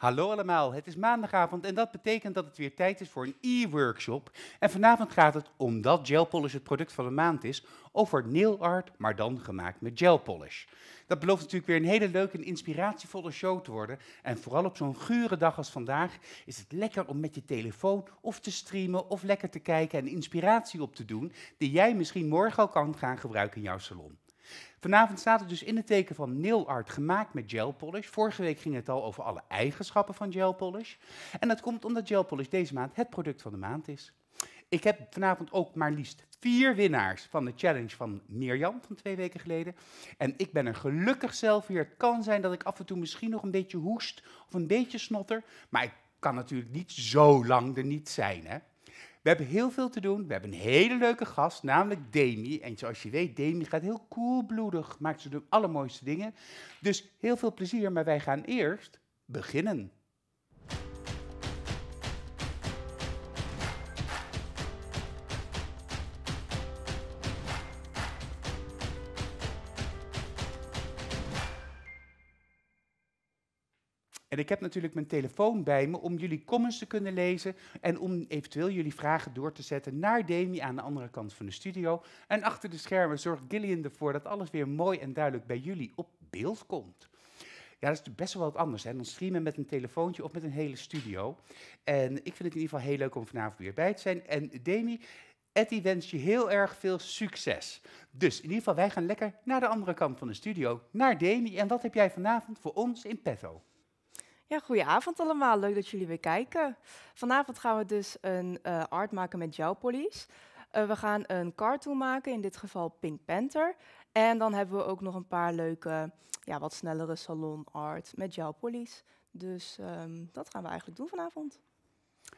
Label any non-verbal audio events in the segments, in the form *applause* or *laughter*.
Hallo allemaal, het is maandagavond en dat betekent dat het weer tijd is voor een e-workshop. En vanavond gaat het, omdat gel polish het product van de maand is, over nail art, maar dan gemaakt met gel polish. Dat belooft natuurlijk weer een hele leuke en inspiratievolle show te worden. En vooral op zo'n gure dag als vandaag is het lekker om met je telefoon of te streamen of lekker te kijken en inspiratie op te doen die jij misschien morgen al kan gaan gebruiken in jouw salon. Vanavond staat het dus in het teken van nail art gemaakt met gel polish. Vorige week ging het al over alle eigenschappen van gel polish. En dat komt omdat gel polish deze maand het product van de maand is. Ik heb vanavond ook maar liefst vier winnaars van de challenge van Mirjam van twee weken geleden. En ik ben er gelukkig zelf weer. Het kan zijn dat ik af en toe misschien nog een beetje hoest of een beetje snotter. Maar ik kan natuurlijk niet zo lang er niet zijn, hè? We hebben heel veel te doen. We hebben een hele leuke gast, namelijk Demi. En zoals je weet, Demi gaat heel koelbloedig, maakt ze de allermooiste dingen. Dus heel veel plezier, maar wij gaan eerst beginnen. ik heb natuurlijk mijn telefoon bij me om jullie comments te kunnen lezen en om eventueel jullie vragen door te zetten naar Demi aan de andere kant van de studio. En achter de schermen zorgt Gillian ervoor dat alles weer mooi en duidelijk bij jullie op beeld komt. Ja, dat is best wel wat anders. Hè? Dan streamen met een telefoontje of met een hele studio. En ik vind het in ieder geval heel leuk om vanavond weer bij te zijn. En Demi, Etty wens je heel erg veel succes. Dus in ieder geval, wij gaan lekker naar de andere kant van de studio, naar Demi. En wat heb jij vanavond voor ons in petto? Ja, goedenavond allemaal. Leuk dat jullie weer kijken. Vanavond gaan we dus een eh, art maken met jouw Uh, eh, we gaan een cartoon maken, in dit geval Pink Panther. En dan hebben we ook nog een paar leuke, ja, wat snellere salon art met police. Dus ehm, dat gaan we eigenlijk doen vanavond.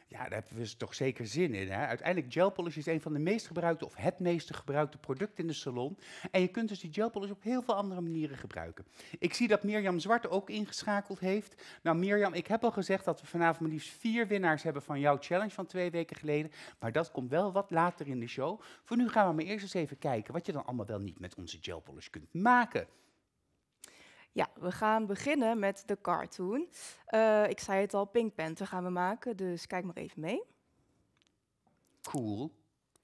Ja, daar hebben we toch zeker zin in. Hè? Uiteindelijk, gel polish is een van de meest gebruikte of het meest gebruikte product in de salon. En je kunt dus die gel polish op heel veel andere manieren gebruiken. Ik zie dat Mirjam Zwart ook ingeschakeld heeft. Nou Mirjam, ik heb al gezegd dat we vanavond maar liefst vier winnaars hebben van jouw challenge van twee weken geleden. Maar dat komt wel wat later in de show. Voor nu gaan we maar eerst eens even kijken wat je dan allemaal wel niet met onze gel polish kunt maken. Ja, we gaan beginnen met de cartoon. Eh, ik zei het al, Pink Panther gaan we maken, dus kijk maar even mee. Cool.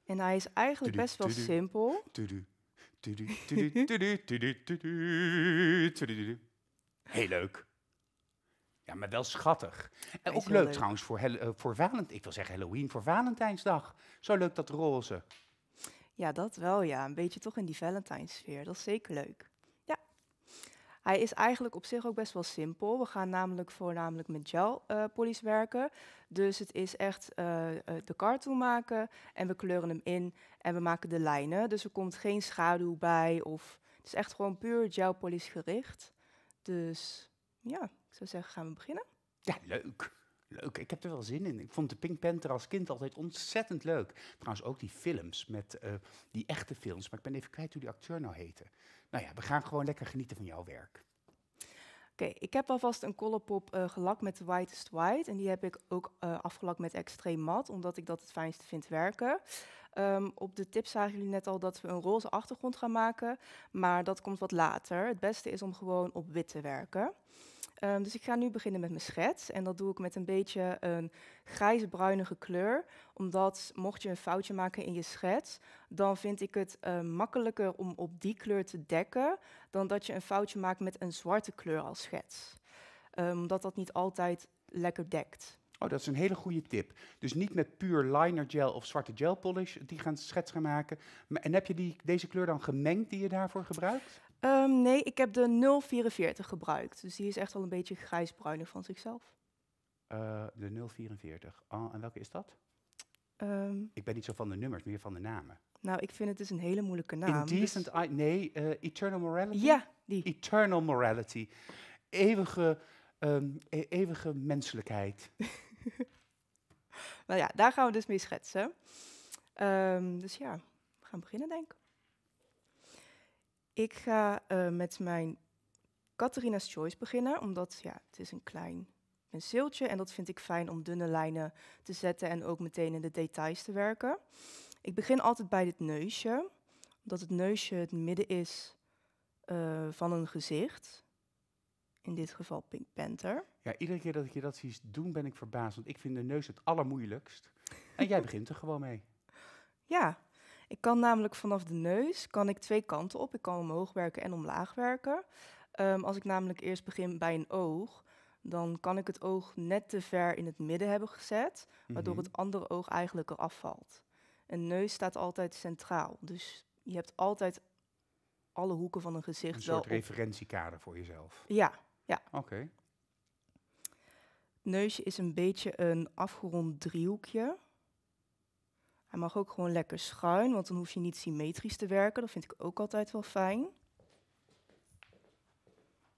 En hij is eigenlijk best wel simpel. Heel leuk. Ja, maar wel schattig. En ook leuk, trouwens voor, eh, voor Valentijn. Ik wil zeggen Halloween voor Valentijnsdag. Zo leuk dat roze. Ja, dat wel ja. Een beetje toch in die Valentijnsfeer. Dat is zeker leuk. Hij is eigenlijk op zich ook best wel simpel. We gaan namelijk voornamelijk met gel eh, polies werken. Dus het is echt uh, de cartoon maken en we kleuren hem in en we maken de lijnen. Dus er komt geen schaduw bij of het is echt gewoon puur gel polies gericht. Dus ja, ik zou zeggen gaan we beginnen. Ja, leuk. Leuk, ik heb er wel zin in. Ik vond de Pink Panther als kind altijd ontzettend leuk. Trouwens ook die films, met die echte films. Maar ik ben even kwijt hoe die acteur nou heette. Nou ja, we gaan gewoon lekker genieten van jouw werk. Oké, ik heb alvast een colorpop uh, eh, gelakt met de Whitest White. En die heb ik ook eh, afgelakt met extreem mat, omdat ik dat het fijnste vind werken. Ehm, op de tip zagen jullie net al dat we een roze achtergrond gaan maken, maar dat komt wat later. Het beste is om gewoon op wit te werken. Ehm, dus ik ga nu beginnen met mijn schets. En dat doe ik met een beetje een grijze bruinige kleur. Omdat mocht je een foutje maken in je schets, dan vind ik het eh, makkelijker om op die kleur te dekken. dan dat je een foutje maakt met een zwarte kleur als schets. Ehm, omdat dat niet altijd lekker dekt. Oh, dat is een hele goede tip. Dus niet met puur liner gel of zwarte gel polish die gaan schets gaan maken. En heb je die, deze kleur dan gemengd die je daarvoor gebruikt? Ehm, nee, ik heb de 044 gebruikt. Dus die is echt al een beetje grijsbruinig van zichzelf. Eh, de 044. Oh, ah, en welke is dat? Ehm. ik ben niet zo van de nummers, meer van de namen. Nou, ik vind het dus een hele moeilijke naam. Indecent, dus I, nee, eh, Eternal Morality? Ja, die. Eternal Morality. Eeuwige, ehm, e- eeuwige menselijkheid. *laughs* nou ja, daar gaan we dus mee schetsen. dus ja, we gaan beginnen, denk ik. Ik ga eh, met mijn Catharina's Choice beginnen, omdat ja, het is een klein penseeltje en dat vind ik fijn om dunne lijnen te zetten en ook meteen in de details te werken. Ik begin altijd bij dit neusje, omdat het neusje het midden is eh, van een gezicht. In dit geval Pink Panther. Ja, iedere keer dat ik je dat zie doen, ben ik verbaasd. Want ik vind de neus het allermoeilijkst. En jij *laughs* begint er gewoon mee. Ja, ik kan namelijk vanaf de neus kan ik twee kanten op. Ik kan omhoog werken en omlaag werken. Ehm, als ik namelijk eerst begin bij een oog, dan kan ik het oog net te ver in het midden hebben gezet, waardoor mhm. het andere oog eigenlijk eraf valt. Een neus staat altijd centraal, dus je hebt altijd alle hoeken van een gezicht. Een soort wel referentiekader voor jezelf. Ja, ja. Oké. Neusje is een beetje een afgerond driehoekje. Hij mag ook gewoon lekker schuin, want dan hoef je niet symmetrisch te werken. Dat vind ik ook altijd wel fijn.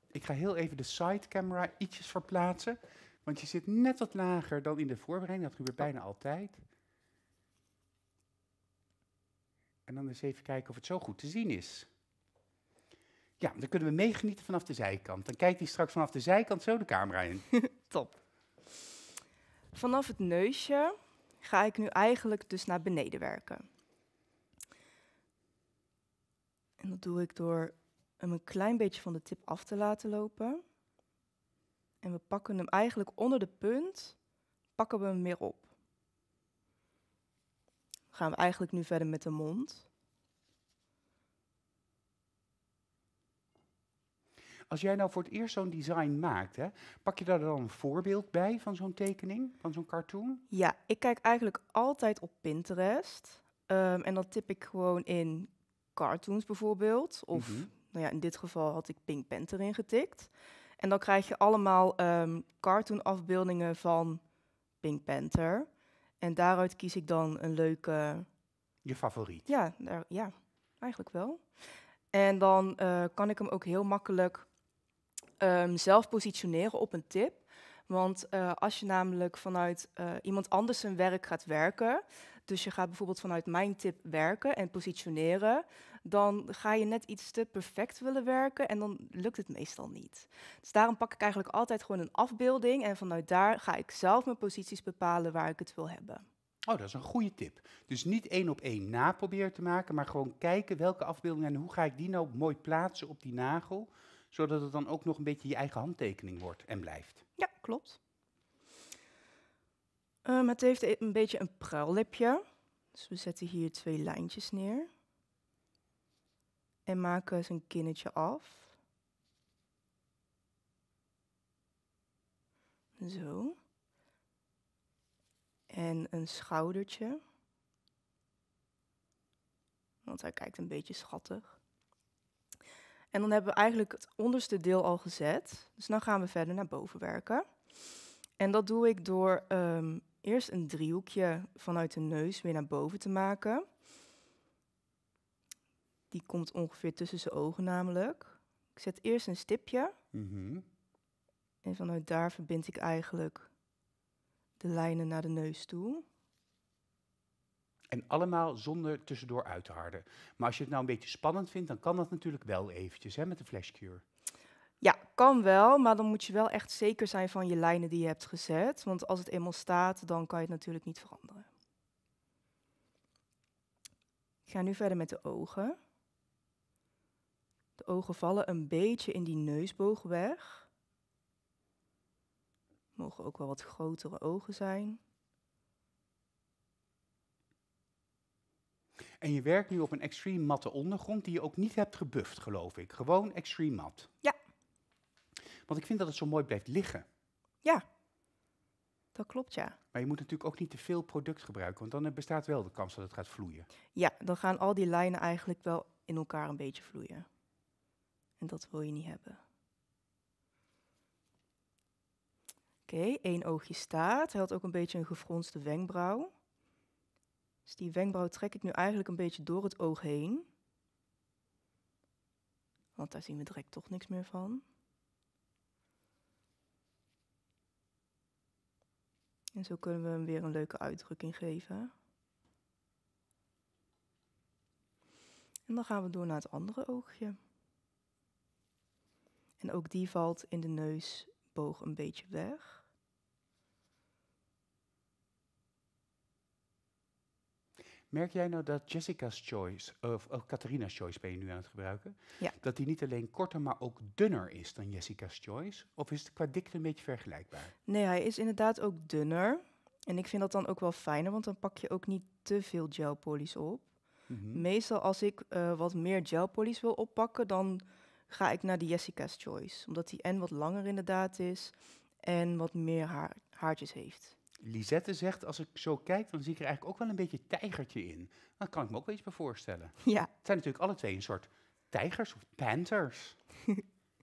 Ik ga heel even de side camera ietsjes verplaatsen. Want je zit net wat lager dan in de voorbereiding. Dat gebeurt bijna altijd. En dan eens even kijken of het zo goed te zien is. Ja, dan kunnen we meegenieten vanaf de zijkant. Dan kijkt hij straks vanaf de zijkant zo de camera in. *laughs* Top. Vanaf het neusje ga ik nu eigenlijk dus naar beneden werken. En dat doe ik door hem een klein beetje van de tip af te laten lopen. En we pakken hem eigenlijk onder de punt, pakken we hem meer op. gaan we eigenlijk nu verder met de mond. Als jij nou voor het eerst zo'n design maakt, hè, pak je daar dan een voorbeeld bij van zo'n tekening, van zo'n cartoon? Ja, ik kijk eigenlijk altijd op Pinterest. Ehm, en dan tip ik gewoon in cartoons bijvoorbeeld. Of mhm. nou ja, in dit geval had ik Pink Panther ingetikt. En dan krijg je allemaal um, ehm, cartoon afbeeldingen van Pink Panther. En daaruit kies ik dan een leuke... Je favoriet? Ja, ja eigenlijk wel. En dan eh, kan ik hem ook heel makkelijk Ehm, zelf positioneren op een tip. Want eh, als je namelijk vanuit eh, iemand anders zijn werk gaat werken, dus je gaat bijvoorbeeld vanuit mijn tip werken en positioneren, dan ga je net iets te perfect willen werken en dan lukt het meestal niet. Dus daarom pak ik eigenlijk altijd gewoon een afbeelding en vanuit daar ga ik zelf mijn posities bepalen waar ik het wil hebben. Oh, dat is een goede tip. Dus niet één op één naproberen te maken, maar gewoon kijken welke afbeelding en hoe ga ik die nou mooi plaatsen op die nagel, zodat het dan ook nog een beetje je eigen handtekening wordt en blijft. Ja, klopt. Ehm, het heeft e-, een beetje een pruillipje. Dus we zetten hier twee lijntjes neer. En maken zijn kinnetje af. Zo. En een schoudertje. Want hij kijkt een beetje schattig. En dan hebben we eigenlijk het onderste deel al gezet. Dus dan gaan we verder naar boven werken. En dat doe ik door ehm, eerst een driehoekje vanuit de neus weer naar boven te maken. Die komt ongeveer tussen zijn ogen namelijk. Ik zet eerst een stipje. Mhm. En vanuit daar verbind ik eigenlijk de lijnen naar de neus toe. En allemaal zonder tussendoor uit te harden. Maar als je het nou een beetje spannend vindt, dan kan dat natuurlijk wel eventjes hè, met de flashcure. Ja, kan wel, maar dan moet je wel echt zeker zijn van je lijnen die je hebt gezet. Want als het eenmaal staat, dan kan je het natuurlijk niet veranderen. Ik ga nu verder met de ogen. De ogen vallen een beetje in die neusboog weg. Mogen ook wel wat grotere ogen zijn. En je werkt nu op een extreem matte ondergrond die je ook niet hebt gebufft, geloof ik. Gewoon extreem mat. Ja. Want ik vind dat het zo mooi blijft liggen. Ja. Dat klopt, ja. Maar je moet natuurlijk ook niet te veel product gebruiken, want dan eh, bestaat wel de kans dat het gaat vloeien. Ja, dan gaan al die lijnen eigenlijk wel in elkaar een beetje vloeien. En dat wil je niet hebben. Oké, één oogje staat. Hij had ook een beetje een gefronste wenkbrauw. Dus die wenkbrauw trek ik nu eigenlijk een beetje door het oog heen. Want daar zien we direct toch niks meer van. En zo kunnen we hem weer een leuke uitdrukking geven. En dan gaan we door naar het andere oogje. En ook die valt in de neusboog een beetje weg. Merk jij nou dat Jessica's Choice, of of oh, Catharina's Choice ben je nu aan het gebruiken, ja. dat die niet alleen korter, maar ook dunner is dan Jessica's Choice? Of is het qua dikte een beetje vergelijkbaar? Nee, hij is inderdaad ook dunner. En ik vind dat dan ook wel fijner, want dan pak je ook niet te veel gelpolies op. Mhm. Meestal als ik eh, wat meer gelpolies wil oppakken, dan ga ik naar de Jessica's Choice. Omdat die en wat langer inderdaad is en wat meer haar haartjes heeft. Lisette zegt, als ik zo kijk, dan zie ik er eigenlijk ook wel een beetje tijgertje in. Dat kan ik me ook wel iets bij voorstellen. Ja. Het zijn natuurlijk alle twee een soort tijgers of panthers.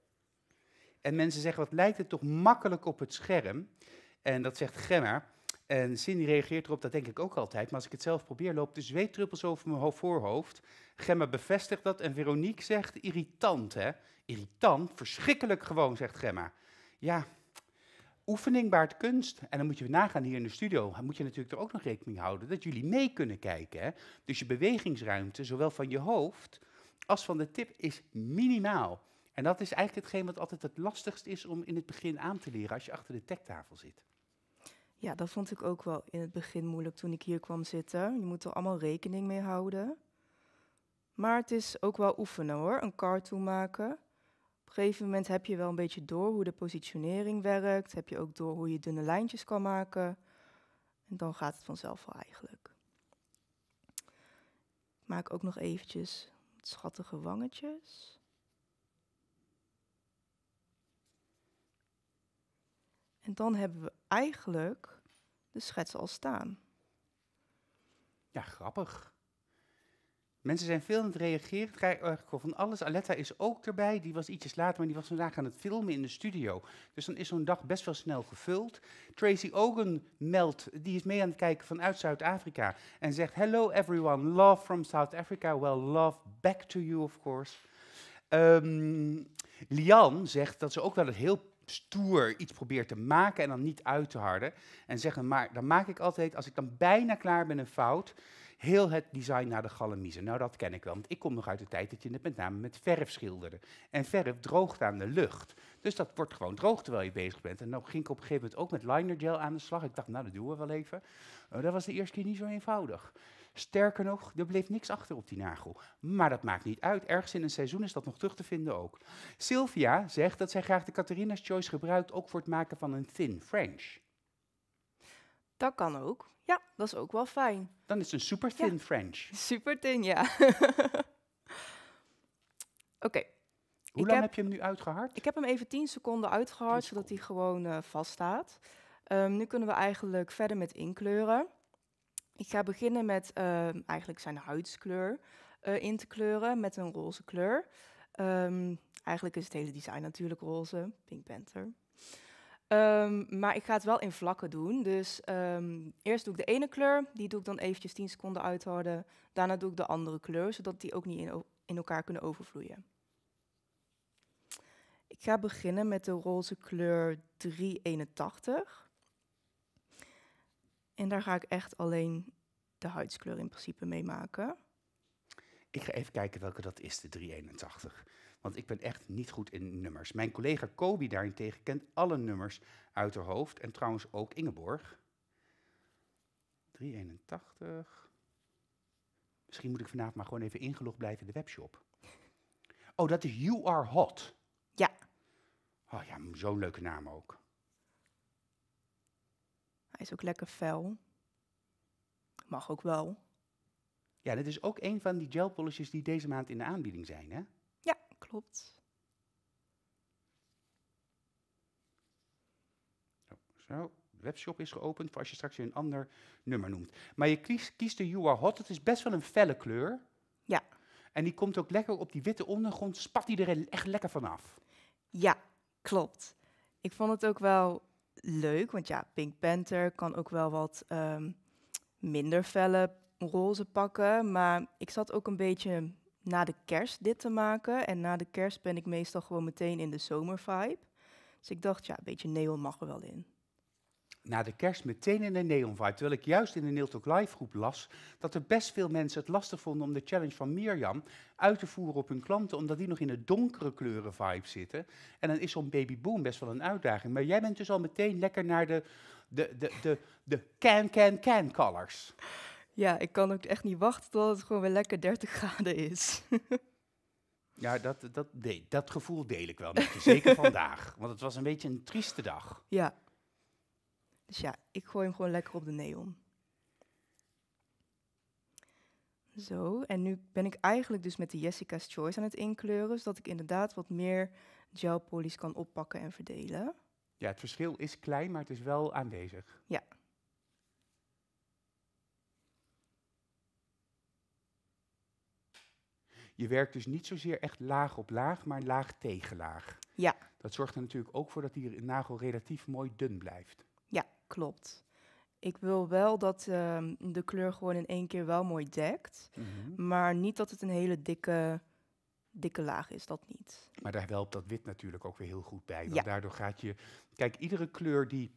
*laughs* en mensen zeggen, wat lijkt het toch makkelijk op het scherm? En dat zegt Gemma. En Cindy reageert erop, dat denk ik ook altijd. Maar als ik het zelf probeer, loopt de zweetdruppels over mijn voorhoofd. Gemma bevestigt dat en Veronique zegt, irritant hè? Irritant, verschrikkelijk gewoon, zegt Gemma. Ja, oefening baart kunst. En dan moet je nagaan hier in de studio, moet je natuurlijk er ook nog rekening houden dat jullie mee kunnen kijken. Hè? Dus je bewegingsruimte, zowel van je hoofd als van de tip, is minimaal. En dat is eigenlijk hetgeen wat altijd het lastigst is om in het begin aan te leren als je achter de tektafel zit. Ja, dat vond ik ook wel in het begin moeilijk toen ik hier kwam zitten. Je moet er allemaal rekening mee houden. Maar het is ook wel oefenen hoor, een cartoon maken op een gegeven moment heb je wel een beetje door hoe de positionering werkt. Heb je ook door hoe je dunne lijntjes kan maken. En dan gaat het vanzelf wel eigenlijk. Ik maak ook nog eventjes schattige wangetjes. En dan hebben we eigenlijk de schets al staan. Ja, grappig. Mensen zijn veel aan het reageren. Eh, van alles. Aletta is ook erbij. Die was ietsjes later, maar die was vandaag aan het filmen in de studio. Dus dan is zo'n dag best wel snel gevuld. Tracy Ogen meldt, die is mee aan het kijken vanuit Zuid-Afrika. En zegt: Hello everyone, love from South Africa. Well, love back to you, of course. Ehm, Lian zegt dat ze ook wel het heel stoer iets probeert te maken en dan niet uit te harden. En zegt maar dan maak ik altijd, als ik dan bijna klaar ben, een fout heel het design naar de galamiezen. Nou, dat ken ik wel, want ik kom nog uit de tijd dat je het met name met verf schilderde. En verf droogt aan de lucht. Dus dat wordt gewoon droog terwijl je bezig bent. En dan ging ik op een gegeven moment ook met liner gel aan de slag. Ik dacht, nou, dat doen we wel even. Oh, dat was de eerste keer niet zo eenvoudig. Sterker nog, er bleef niks achter op die nagel. Maar dat maakt niet uit. Ergens in een seizoen is dat nog terug te vinden ook. Sylvia zegt dat zij graag de Catharina's Choice gebruikt ook voor het maken van een thin French. Dat kan ook. Ja, dat is ook wel fijn. Dan is het een super thin French. Super thin, ja. *laughs* Oké. Hoe lang heb, je hem nu uitgehard? Ik heb hem even 10 seconden uitgehard, zodat hij gewoon eh, vast staat. Ehm, nu kunnen we eigenlijk verder met inkleuren. Ik ga beginnen met ehm, eigenlijk zijn huidskleur eh, in te kleuren met een roze kleur. Ehm, eigenlijk is het hele design natuurlijk roze, Pink Panther. Ehm, maar ik ga het wel in vlakken doen. Dus ehm, eerst doe ik de ene kleur, die doe ik dan eventjes 10 seconden uithouden. Daarna doe ik de andere kleur, zodat die ook niet in, in elkaar kunnen overvloeien. Ik ga beginnen met de roze kleur 381. En daar ga ik echt alleen de huidskleur in principe mee maken. Ik ga even kijken welke dat is, de 381. Want ik ben echt niet goed in nummers. Mijn collega Kobi daarentegen kent alle nummers uit haar hoofd. En trouwens ook Ingeborg. 381. Misschien moet ik vanavond maar gewoon even ingelogd blijven in de webshop. Oh, dat is You Are Hot. Ja. Oh ja, zo'n leuke naam ook. Hij is ook lekker fel. Mag ook wel. Ja, dit is ook een van die gel polishes die deze maand in de aanbieding zijn, hè? klopt. Oh, zo, de webshop is geopend voor als je straks weer een ander nummer noemt. Maar je kiest, de You Are Hot, het is best wel een felle kleur. Ja. En die komt ook lekker op die witte ondergrond, spat die er echt lekker vanaf. Ja, klopt. Ik vond het ook wel leuk, want ja, Pink Panther kan ook wel wat ehm, minder felle roze pakken. Maar ik zat ook een beetje na de kerst dit te maken. En na de kerst ben ik meestal gewoon meteen in de zomervibe. Dus ik dacht, ja, een beetje neon mag er wel in. Na de kerst meteen in de neon vibe. Terwijl ik juist in de Neil Talk Live groep las dat er best veel mensen het lastig vonden om de challenge van Mirjam uit te voeren op hun klanten, omdat die nog in de donkere kleuren vibe zitten. En dan is zo'n Boom best wel een uitdaging. Maar jij bent dus al meteen lekker naar de, de, de, de, de can, can, can colors. Ja, ik kan ook echt niet wachten tot het gewoon weer lekker 30 *laughs* graden is. ja, dat, dat, dat gevoel deel ik wel met je. *laughs* Zeker vandaag. Want het was een beetje een trieste dag. Ja. Dus ja, ik gooi hem gewoon lekker op de neon. Zo, en nu ben ik eigenlijk dus met de Jessica's Choice aan het inkleuren, zodat ik inderdaad wat meer gelpolies kan oppakken en verdelen. Ja, het verschil is klein, maar het is wel aanwezig. Ja, Je werkt dus niet zozeer echt laag op laag, maar laag tegen laag. Ja. Dat zorgt er natuurlijk ook voor dat die nagel relatief mooi dun blijft. Ja, klopt. Ik wil wel dat ehm, de kleur gewoon in één keer wel mooi dekt. Mhm. Maar niet dat het een hele dikke, dikke laag is, dat niet. Maar daar helpt dat wit natuurlijk ook weer heel goed bij. Want ja. daardoor gaat je... Kijk, iedere kleur die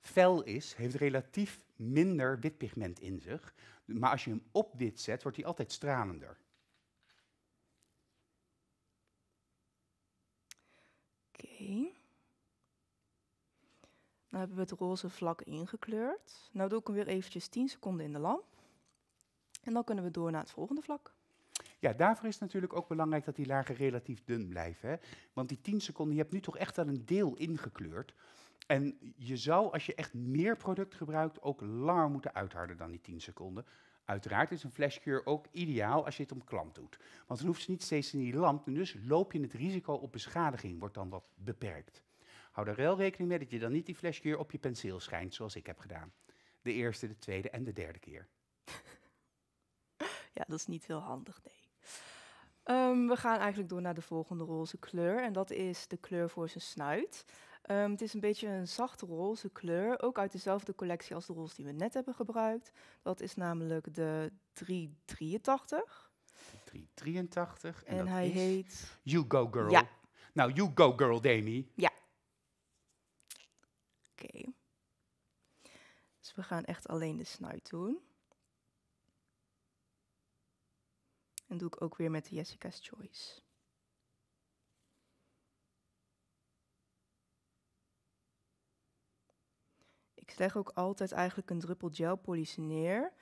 fel is, heeft relatief minder witpigment in zich. Maar als je hem op wit zet, wordt hij altijd stralender. Oké. Dan hebben we het roze vlak ingekleurd. Nou doe ik hem weer eventjes 10 seconden in de lamp. En dan kunnen we door naar het volgende vlak. Ja, daarvoor is het natuurlijk ook belangrijk dat die lagen relatief dun blijven. Hè? Want die 10 seconden, je hebt nu toch echt al een deel ingekleurd. En je zou, als je echt meer product gebruikt, ook langer moeten uitharden dan die 10 seconden. Uiteraard is een flashcure ook ideaal als je het om klant doet. Want dan hoeft ze niet steeds in die lamp en dus loop je het risico op beschadiging, wordt dan wat beperkt. Hou er wel rekening mee dat je dan niet die flashcure op je penseel schijnt, zoals ik heb gedaan. De eerste, de tweede en de derde keer. *laughs* ja, dat is niet heel handig, nee. Ehm, we gaan eigenlijk door naar de volgende roze kleur en dat is de kleur voor zijn snuit. Ehm, het is een beetje een zachte roze kleur, ook uit dezelfde collectie als de roze die we net hebben gebruikt. Dat is namelijk de 383. 383. En, en hij heet... You Go Girl. Ja. Nou, You Go Girl, Demi. Ja. Oké. Dus we gaan echt alleen de snuit doen. En doe ik ook weer met de Jessica's Choice. Ik leg ook altijd eigenlijk een druppel gelpolish neer.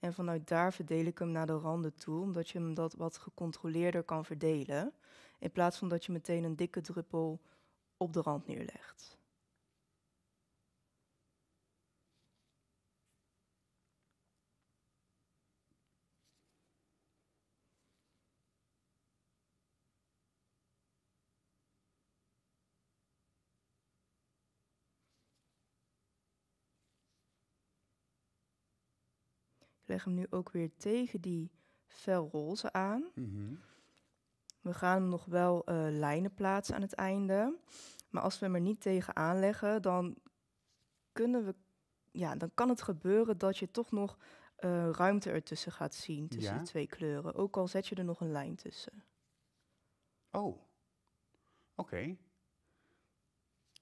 En vanuit daar verdeel ik hem naar de randen toe, omdat je hem dat wat gecontroleerder kan verdelen. In plaats van dat je meteen een dikke druppel op de rand neerlegt. leg hem nu ook weer tegen die felroze aan. Mhm. We gaan hem nog wel eh, lijnen plaatsen aan het einde. Maar als we hem er niet tegen aanleggen, dan kunnen we, ja, dan kan het gebeuren dat je toch nog eh, ruimte ertussen gaat zien tussen de twee kleuren. Ook al zet je er nog een lijn tussen. Oh, oké.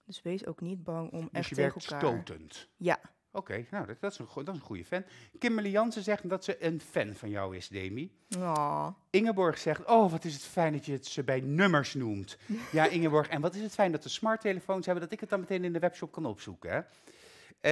Dus wees ook niet bang om dus echt je werkt elkaar. Stotend. Ja. Oké, nou, dat, dat, is een dat is een goede fan. Kimberly Jansen zegt dat ze een fan van jou is, Demi. Ingeborg zegt, oh, wat is het fijn dat je ze bij nummers noemt. *laughs* ja, Ingeborg, en wat is het fijn dat de smarttelefoons hebben... dat ik het dan meteen in de webshop kan opzoeken, hè?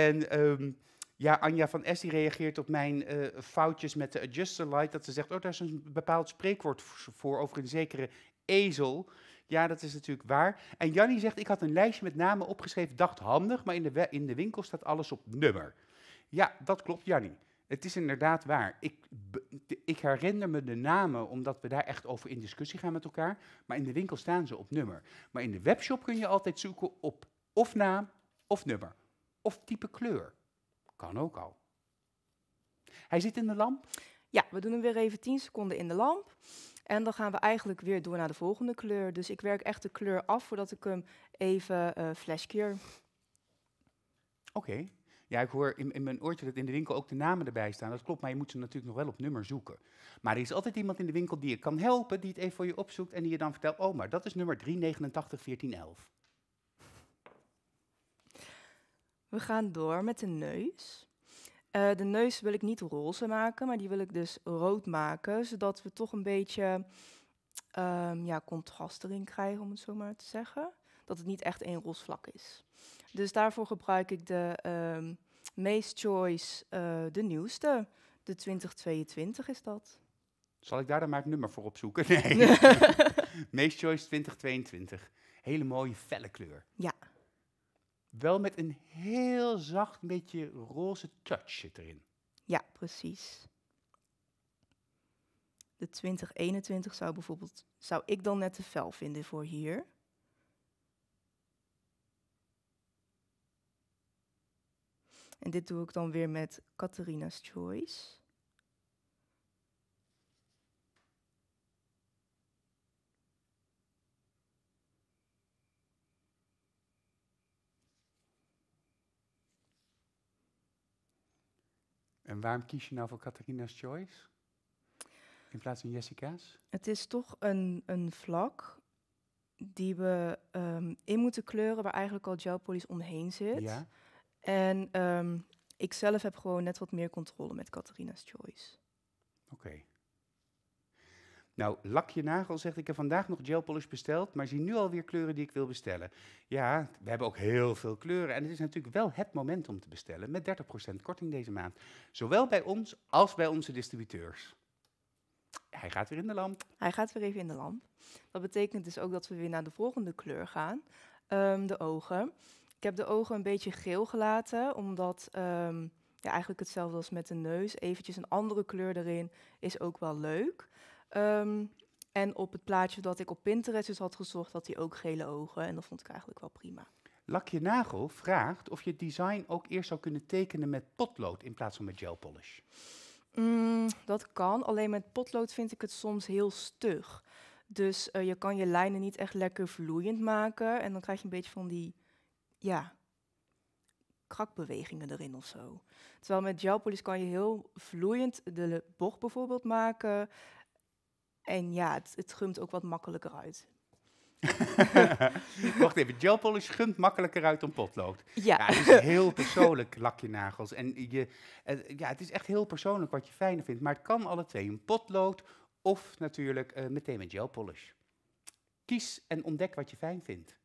En... Ehm, ja, Anja van S reageert op mijn eh, foutjes met de adjuster light. Dat ze zegt, oh, daar is een bepaald spreekwoord voor over een zekere ezel. Ja, dat is natuurlijk waar. En Jannie zegt, ik had een lijstje met namen opgeschreven, dacht handig, maar in de, in de winkel staat alles op nummer. Ja, dat klopt, Jannie. Het is inderdaad waar. Ik, ik, herinner me de namen omdat we daar echt over in discussie gaan met elkaar. Maar in de winkel staan ze op nummer. Maar in de webshop kun je altijd zoeken op of naam of nummer. Of type kleur. Kan ook al. Hij zit in de lamp. Ja, we doen hem weer even 10 seconden in de lamp. En dan gaan we eigenlijk weer door naar de volgende kleur. Dus ik werk echt de kleur af voordat ik hem even uh, eh, flashkeer. Oké. Ja, ik hoor in, in, mijn oortje dat in de winkel ook de namen erbij staan. Dat klopt, maar je moet ze natuurlijk nog wel op nummer zoeken. Maar er is altijd iemand in de winkel die je kan helpen, die het even voor je opzoekt en die je dan vertelt, oh, maar dat is nummer 3891411. We gaan door met de neus. Eh, de neus wil ik niet roze maken, maar die wil ik dus rood maken, zodat we toch een beetje ehm, ja, contrast erin krijgen, om het zo maar te zeggen. Dat het niet echt één roze vlak is. Dus daarvoor gebruik ik de um, Choice, eh, de nieuwste. De 2022 is dat. Zal ik daar dan maar het nummer voor opzoeken? *laughs* Nee. *laughs* Mace Choice 2022. Hele mooie felle kleur. Ja. Wel met een heel zacht beetje roze touch zit erin. Ja, precies. De 2021 zou bijvoorbeeld, zou ik dan net te fel vinden voor hier. En dit doe ik dan weer met Katharina's Choice. En waarom kies je nou voor Catharina's Choice in plaats van Jessica's? Het is toch een, een vlak die we ehm, in moeten kleuren waar eigenlijk al gelpolies omheen zit. Ja. En um, ik zelf heb gewoon net wat meer controle met Catharina's Choice. Oké. Nou, lak je nagel, zegt ik heb vandaag nog gel polish besteld, maar zie nu alweer kleuren die ik wil bestellen. Ja, we hebben ook heel veel kleuren en het is natuurlijk wel het moment om te bestellen met 30% korting deze maand. Zowel bij ons als bij onze distributeurs. Hij gaat weer in de lamp. Hij gaat weer even in de lamp. Dat betekent dus ook dat we weer naar de volgende kleur gaan, ehm, de ogen. Ik heb de ogen een beetje geel gelaten, omdat... Ehm, ja, eigenlijk hetzelfde als met de neus. Eventjes een andere kleur erin is ook wel leuk. Ehm, en op het plaatje dat ik op Pinterest dus had gezocht, had hij ook gele ogen. En dat vond ik eigenlijk wel prima. Lakje Nagel vraagt of je design ook eerst zou kunnen tekenen met potlood in plaats van met gel polish. Mm, dat kan, alleen met potlood vind ik het soms heel stug. Dus eh, je kan je lijnen niet echt lekker vloeiend maken. En dan krijg je een beetje van die, ja, krakbewegingen erin of zo. Terwijl met gel polish kan je heel vloeiend de bocht bijvoorbeeld maken. En ja, het, het ook wat makkelijker uit. *laughs* Wacht even, polish gunt makkelijker uit dan potlood. Ja. Het is heel persoonlijk, *laughs* lakje nagels. En je, het, ja, het is echt heel persoonlijk wat je fijner vindt. Maar het kan alle twee, een potlood of natuurlijk uh, meteen met gelpolish. Kies en ontdek wat je fijn vindt.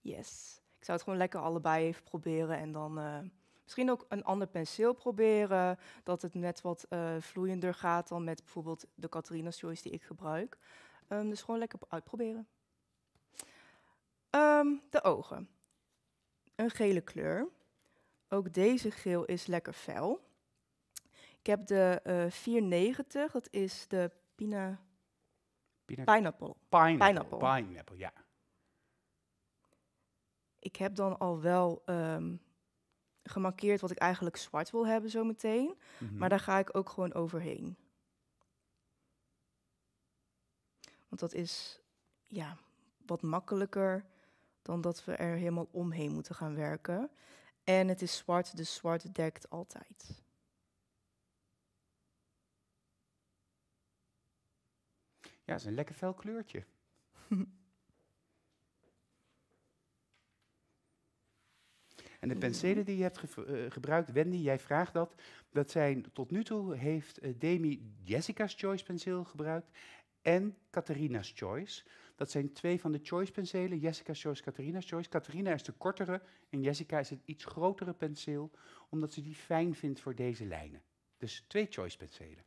Yes. Ik zou het gewoon lekker allebei even proberen en dan... Eh, Misschien ook een ander penseel proberen, dat het net wat eh, vloeiender gaat dan met bijvoorbeeld de Catharina Choice die ik gebruik. Ehm, dus gewoon lekker uitproberen. Ehm, de ogen. Een gele kleur. Ook deze geel is lekker fel. Ik heb de uh, eh, 490, dat is de pina... Pina pineapple. Pineapple. Pineapple, pineapple ja. Ik heb dan al wel ehm, gemarkeerd wat ik eigenlijk zwart wil hebben zometeen. meteen. Mhm. Maar daar ga ik ook gewoon overheen. Want dat is ja, wat makkelijker dan dat we er helemaal omheen moeten gaan werken. En het is zwart, dus zwart dekt altijd. Ja, het is een lekker fel kleurtje. *laughs* En de penselen die je hebt eh, gebruikt, Wendy, jij vraagt dat. Dat zijn tot nu toe heeft eh, Demi Jessica's Choice penseel gebruikt en Catharina's Choice. Dat zijn twee van de Choice penselen, Jessica's Choice, Catharina's Choice. Catharina is de kortere en Jessica is het iets grotere penseel, omdat ze die fijn vindt voor deze lijnen. Dus twee Choice penselen.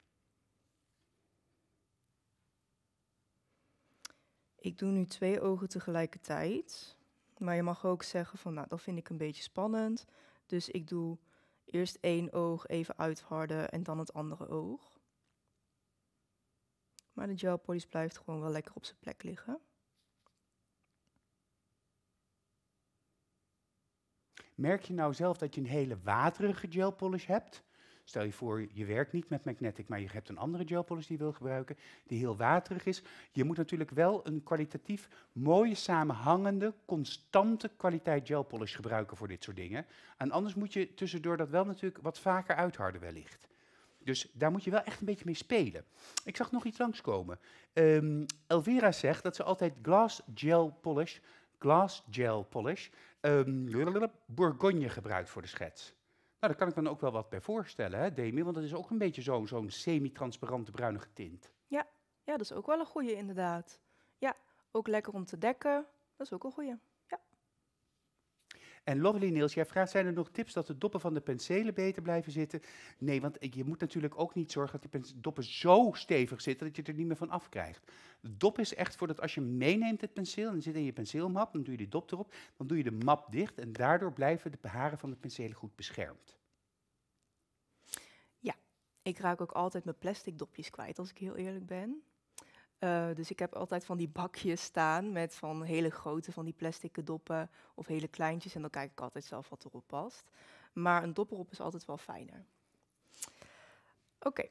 Ik doe nu twee ogen tegelijkertijd. Maar je mag ook zeggen van, nou, dat vind ik een beetje spannend. Dus ik doe eerst één oog even uitharden en dan het andere oog. Maar de gel polish blijft gewoon wel lekker op zijn plek liggen. Merk je nou zelf dat je een hele waterige gel polish hebt? Stel je voor, je werkt niet met magnetic, maar je hebt een andere polish die je wil gebruiken, die heel waterig is. Je moet natuurlijk wel een kwalitatief mooie, samenhangende, constante kwaliteit polish gebruiken voor dit soort dingen. En anders moet je tussendoor dat wel natuurlijk wat vaker uitharden wellicht. Dus daar moet je wel echt een beetje mee spelen. Ik zag nog iets langskomen. Um, Elvira zegt dat ze altijd glass gel polish, glass gel polish, um, Bourgogne gebruikt voor de schets. Nou, daar kan ik dan ook wel wat bij voorstellen, hè, Demi? Want dat is ook een beetje zo'n semi-transparante bruine tint. Ja. ja, dat is ook wel een goeie inderdaad. Ja, ook lekker om te dekken. Dat is ook een goeie. En Lovely Niels, jij vraagt, zijn er nog tips dat de doppen van de penselen beter blijven zitten? Nee, want je moet natuurlijk ook niet zorgen dat die doppen zo stevig zitten dat je er niet meer van afkrijgt. De dop is echt voor dat als je meeneemt het penseel en zit in je penseelmap, dan doe je die dop erop, dan doe je de map dicht en daardoor blijven de haren van de penselen goed beschermd. Ja, ik raak ook altijd mijn plastic dopjes kwijt als ik heel eerlijk ben. Eh, dus ik heb altijd van die bakjes staan met van hele grote van die plastic doppen of hele kleintjes. En dan kijk ik altijd zelf wat erop past. Maar een dopperop is altijd wel fijner. Oké,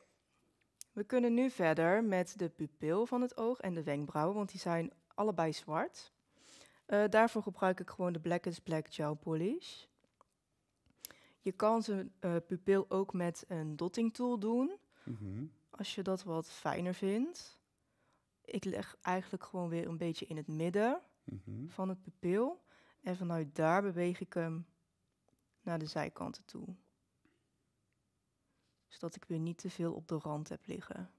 we kunnen nu verder met de pupil van het oog en de wenkbrauwen, want die zijn allebei zwart. Eh, daarvoor gebruik ik gewoon de Black is Black Gel Polish. Je kan zijn eh, pupil ook met een dotting tool doen, mhm. als je dat wat fijner vindt ik leg eigenlijk gewoon weer een beetje in het midden mhm. van het pupil. En vanuit daar beweeg ik hem naar de zijkanten toe. Zodat ik weer niet te veel op de rand heb liggen.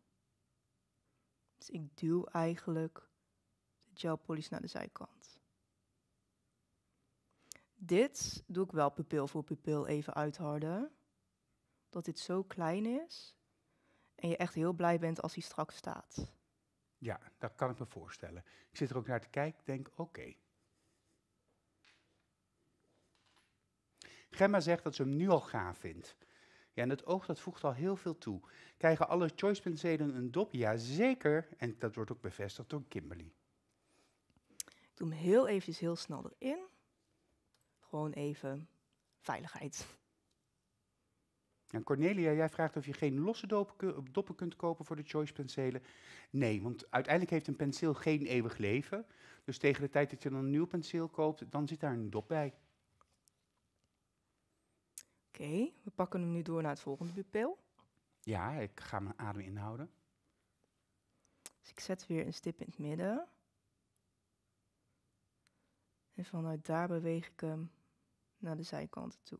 Dus ik duw eigenlijk de gelpolies naar de zijkant. Dit doe ik wel pupil voor pupil even uitharden. Dat dit zo klein is en je echt heel blij bent als hij straks staat. Ja, dat kan ik me voorstellen. Ik zit er ook naar te kijken, denk oké. Gemma zegt dat ze hem nu al gaaf vindt. Ja, en het oog dat voegt al heel veel toe. Krijgen alle choice penselen een dop? Ja, zeker. En dat wordt ook bevestigd door Kimberly. Ik doe hem heel eventjes heel snel erin. Gewoon even veiligheid. En Cornelia, jij vraagt of je geen losse doppen kunt kopen voor de choice penselen. Nee, want uiteindelijk heeft een penseel geen eeuwig leven. Dus tegen de tijd dat je dan een nieuw penseel koopt, dan zit daar een dop bij. Oké, we pakken hem nu door naar het volgende pupil. Ja, ik ga mijn adem inhouden. Dus ik zet weer een stip in het midden. En vanuit daar beweeg ik hem naar de zijkanten toe.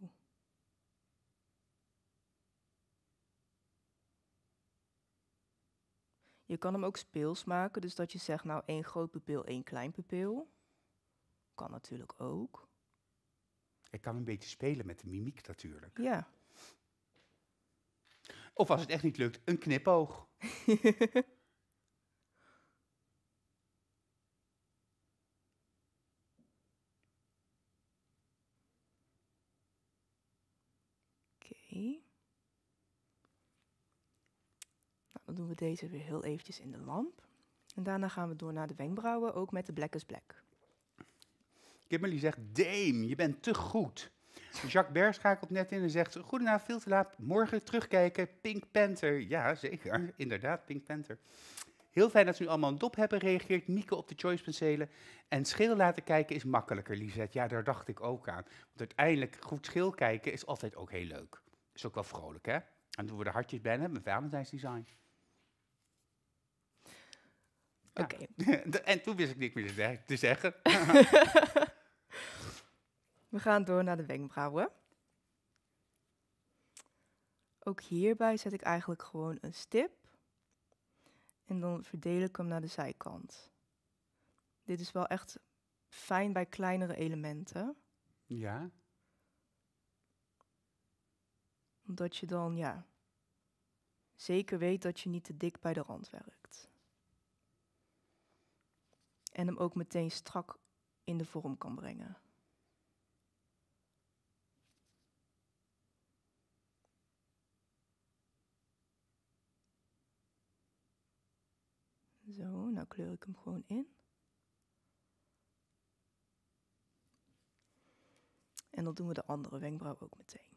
Je kan hem ook speels maken, dus dat je zegt nou één groot pupil, één klein pupil. Kan natuurlijk ook. Ik kan een beetje spelen met de mimiek natuurlijk. Ja. Of als het echt niet lukt, een knipoog. *laughs* deze weer heel eventjes in de lamp. En daarna gaan we door naar de wenkbrauwen, ook met de Black is Black. Kimberly zegt, Dame, je bent te goed. Jacques Ber schakelt net in en zegt, goedenavond, veel te laat, morgen terugkijken, Pink Panther. Ja, zeker, inderdaad, Pink Panther. Heel fijn dat ze nu allemaal een dop hebben, reageert Nieke op de choice penselen. En schil laten kijken is makkelijker, Lieset. Ja, daar dacht ik ook aan. Want uiteindelijk, goed schil kijken is altijd ook heel leuk. Is ook wel vrolijk, hè? En doen we de hartjes bij met hebben Valentijnsdesign. Oké. *laughs* en toen wist ik niks meer te zeggen. *laughs* *laughs* We gaan door naar de wenkbrauwen. Ook hierbij zet ik eigenlijk gewoon een stip. En dan verdeel ik hem naar de zijkant. Dit is wel echt fijn bij kleinere elementen. Ja. Omdat je dan, ja, zeker weet dat je niet te dik bij de rand werkt en hem ook meteen strak in de vorm kan brengen. Zo, nou kleur ik hem gewoon in. En dan doen we de andere wenkbrauw ook meteen.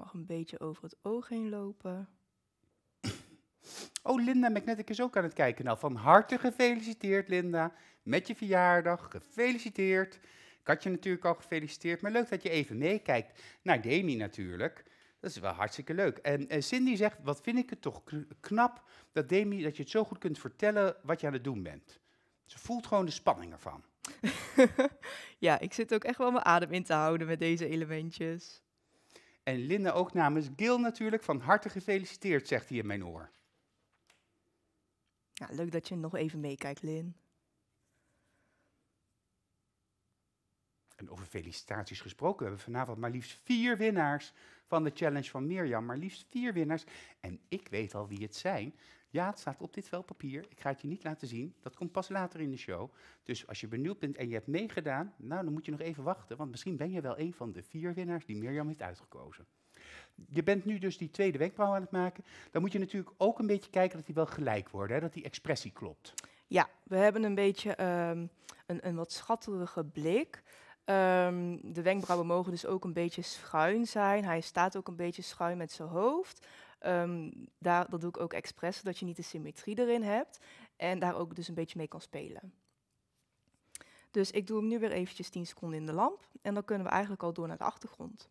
mag een beetje over het oog heen lopen. Oh, Linda McNettick is ook aan het kijken. Nou, van harte gefeliciteerd, Linda. Met je verjaardag. Gefeliciteerd. Ik had je natuurlijk al gefeliciteerd. Maar leuk dat je even meekijkt naar Demi natuurlijk. Dat is wel hartstikke leuk. En, en eh, Cindy zegt, wat vind ik het toch knap dat Demi, dat je het zo goed kunt vertellen wat je aan het doen bent. Ze voelt gewoon de spanning ervan. *laughs* ja, ik zit ook echt wel mijn adem in te houden met deze elementjes. En Linde ook namens Gil natuurlijk van harte gefeliciteerd, zegt hij in mijn oor. Ja, leuk dat je nog even meekijkt, Lin. En over felicitaties gesproken, we hebben vanavond maar liefst vier winnaars van de challenge van Mirjam. Maar liefst vier winnaars. En ik weet al wie het zijn. Ja, het staat op dit vel papier. Ik ga het je niet laten zien. Dat komt pas later in de show. Dus als je benieuwd bent en je hebt meegedaan, nou dan moet je nog even wachten. Want misschien ben je wel een van de vier winnaars die Mirjam heeft uitgekozen. Je bent nu dus die tweede wenkbrauw aan het maken. Dan moet je natuurlijk ook een beetje kijken dat die wel gelijk worden, hè? dat die expressie klopt. Ja, we hebben een beetje ehm, een, een wat schatterige blik. Ehm, de wenkbrauwen mogen dus ook een beetje schuin zijn. Hij staat ook een beetje schuin met zijn hoofd. Ehm, daar, dat doe ik ook expres, zodat je niet de symmetrie erin hebt en daar ook dus een beetje mee kan spelen. Dus ik doe hem nu weer eventjes 10 seconden in de lamp en dan kunnen we eigenlijk al door naar de achtergrond.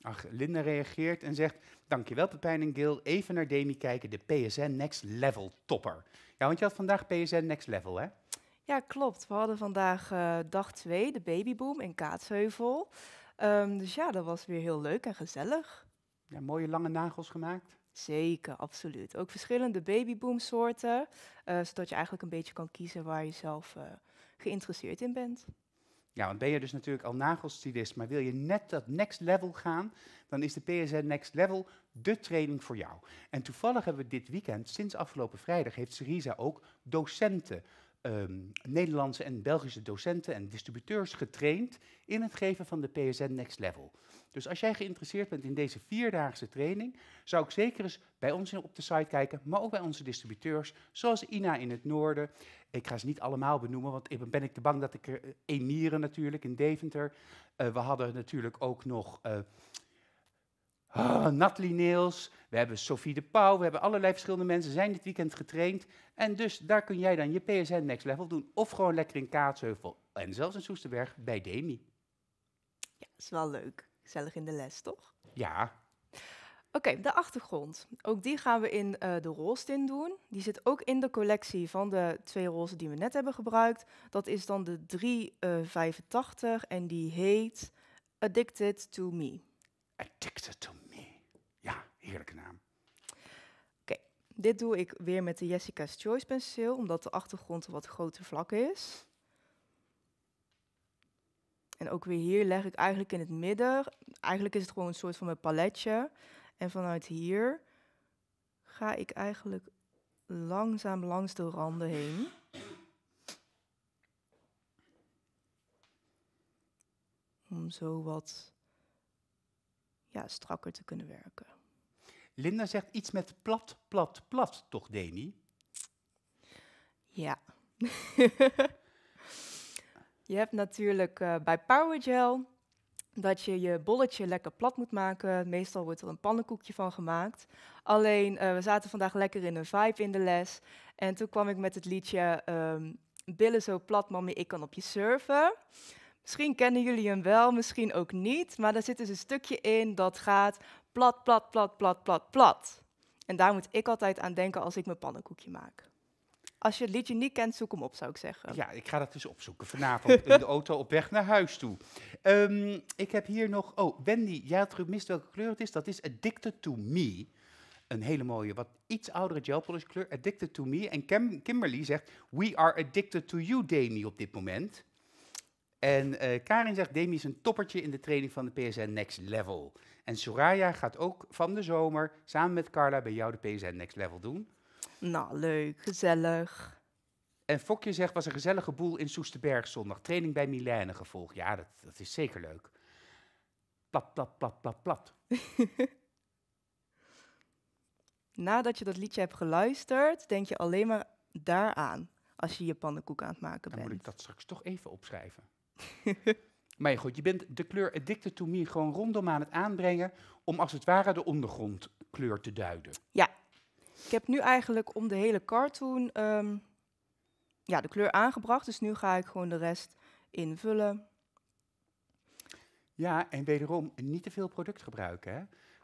Ach, Linda reageert en zegt, dankjewel Pepijn en Gil, even naar Demi kijken, de PSN Next Level topper. Ja, want je had vandaag PSN Next Level, hè? Ja, klopt. We hadden vandaag eh, dag 2, de babyboom in Kaatsheuvel. Ehm, dus ja, dat was weer heel leuk en gezellig mooie lange nagels gemaakt? Zeker, absoluut. Ook verschillende babyboomsoorten, eh, zodat je eigenlijk een beetje kan kiezen waar je zelf eh, geïnteresseerd in bent. Ja, want ben je dus natuurlijk al nagelstylist, maar wil je net dat next level gaan, dan is de PSN Next Level de training voor jou. En toevallig hebben we dit weekend, sinds afgelopen vrijdag, heeft Syriza ook docenten, ehm, Nederlandse en Belgische docenten en distributeurs getraind in het geven van de PSN Next Level. Dus als jij geïnteresseerd bent in deze vierdaagse training, zou ik zeker eens bij ons op de site kijken, maar ook bij onze distributeurs, zoals Ina in het noorden. Ik ga ze niet allemaal benoemen, want ben ik te bang dat ik er... Enieren eh, natuurlijk in Deventer. Eh, we hadden natuurlijk ook nog... Uh, Natalie Neels, we hebben Sophie de Pauw, we hebben allerlei verschillende mensen zijn dit weekend getraind. En dus daar kun jij dan je PSN Next Level doen of gewoon lekker in Kaatsheuvel en zelfs in Soesterberg bij Demi. Ja, dat is wel leuk. Zellig in de les, toch? Ja. Oké, de achtergrond. Ook die gaan we in uh, de rolstin doen. Die zit ook in de collectie van de twee rozen die we net hebben gebruikt. Dat is dan de 385 eh, en die heet Addicted to Me. Addicted to Me. Ja, heerlijke naam. Oké, Dit doe ik weer met de Jessica's Choice penseel, omdat de achtergrond een wat groter vlak is. En ook weer hier leg ik eigenlijk in het midden. Eigenlijk is het gewoon een soort van mijn paletje. En vanuit hier ga ik eigenlijk langzaam langs de randen heen. Om zo wat ja, strakker te kunnen werken. Linda zegt iets met plat, plat, plat, toch, Demi? Ja. *laughs* Je hebt natuurlijk bij eh, bij Powergel dat je je bolletje lekker plat moet maken. Meestal wordt er een pannenkoekje van gemaakt. Alleen, eh, we zaten vandaag lekker in een vibe in de les. En toen kwam ik met het liedje um, Billen zo plat, mamie, ik kan op je surfen. Misschien kennen jullie hem wel, misschien ook niet. Maar daar zit dus een stukje in dat gaat plat, plat, plat, plat, plat, plat. En daar moet ik altijd aan denken als ik mijn pannenkoekje maak. Als je het liedje niet kent, zoek hem op, zou ik zeggen. Ja, ik ga dat dus opzoeken vanavond in de auto op weg naar huis toe. Ehm, ik heb hier nog... Oh, Wendy, jij had gemist welke kleur het is. Dat is Addicted to Me. Een hele mooie, wat iets oudere Polish kleur. Addicted to Me. En Kim Kimberly zegt... We are addicted to you, Demi, op dit moment. En eh, Karin zegt, Demi is een toppertje in de training van de PSN Next Level. En Soraya gaat ook van de zomer samen met Carla bij jou de PSN Next Level doen. Nou, leuk, gezellig. En Fokje zegt, was een gezellige boel in Soesterberg zondag. Training bij Milène gevolg. Ja, dat, dat is zeker leuk. Plat, plat, plat, plat, plat. *laughs* Nadat je dat liedje hebt geluisterd, denk je alleen maar daaraan. Als je je pannenkoek aan het maken bent. Dan moet ik dat straks toch even opschrijven. *laughs* maar goed, je bent de kleur Addicted to Me gewoon rondom aan het aanbrengen... om als het ware de ondergrondkleur te duiden. Ja, ik heb nu eigenlijk om de hele cartoon ehm, ja, de kleur aangebracht. Dus nu ga ik gewoon de rest invullen. Ja, en wederom niet te veel product gebruiken. Hè?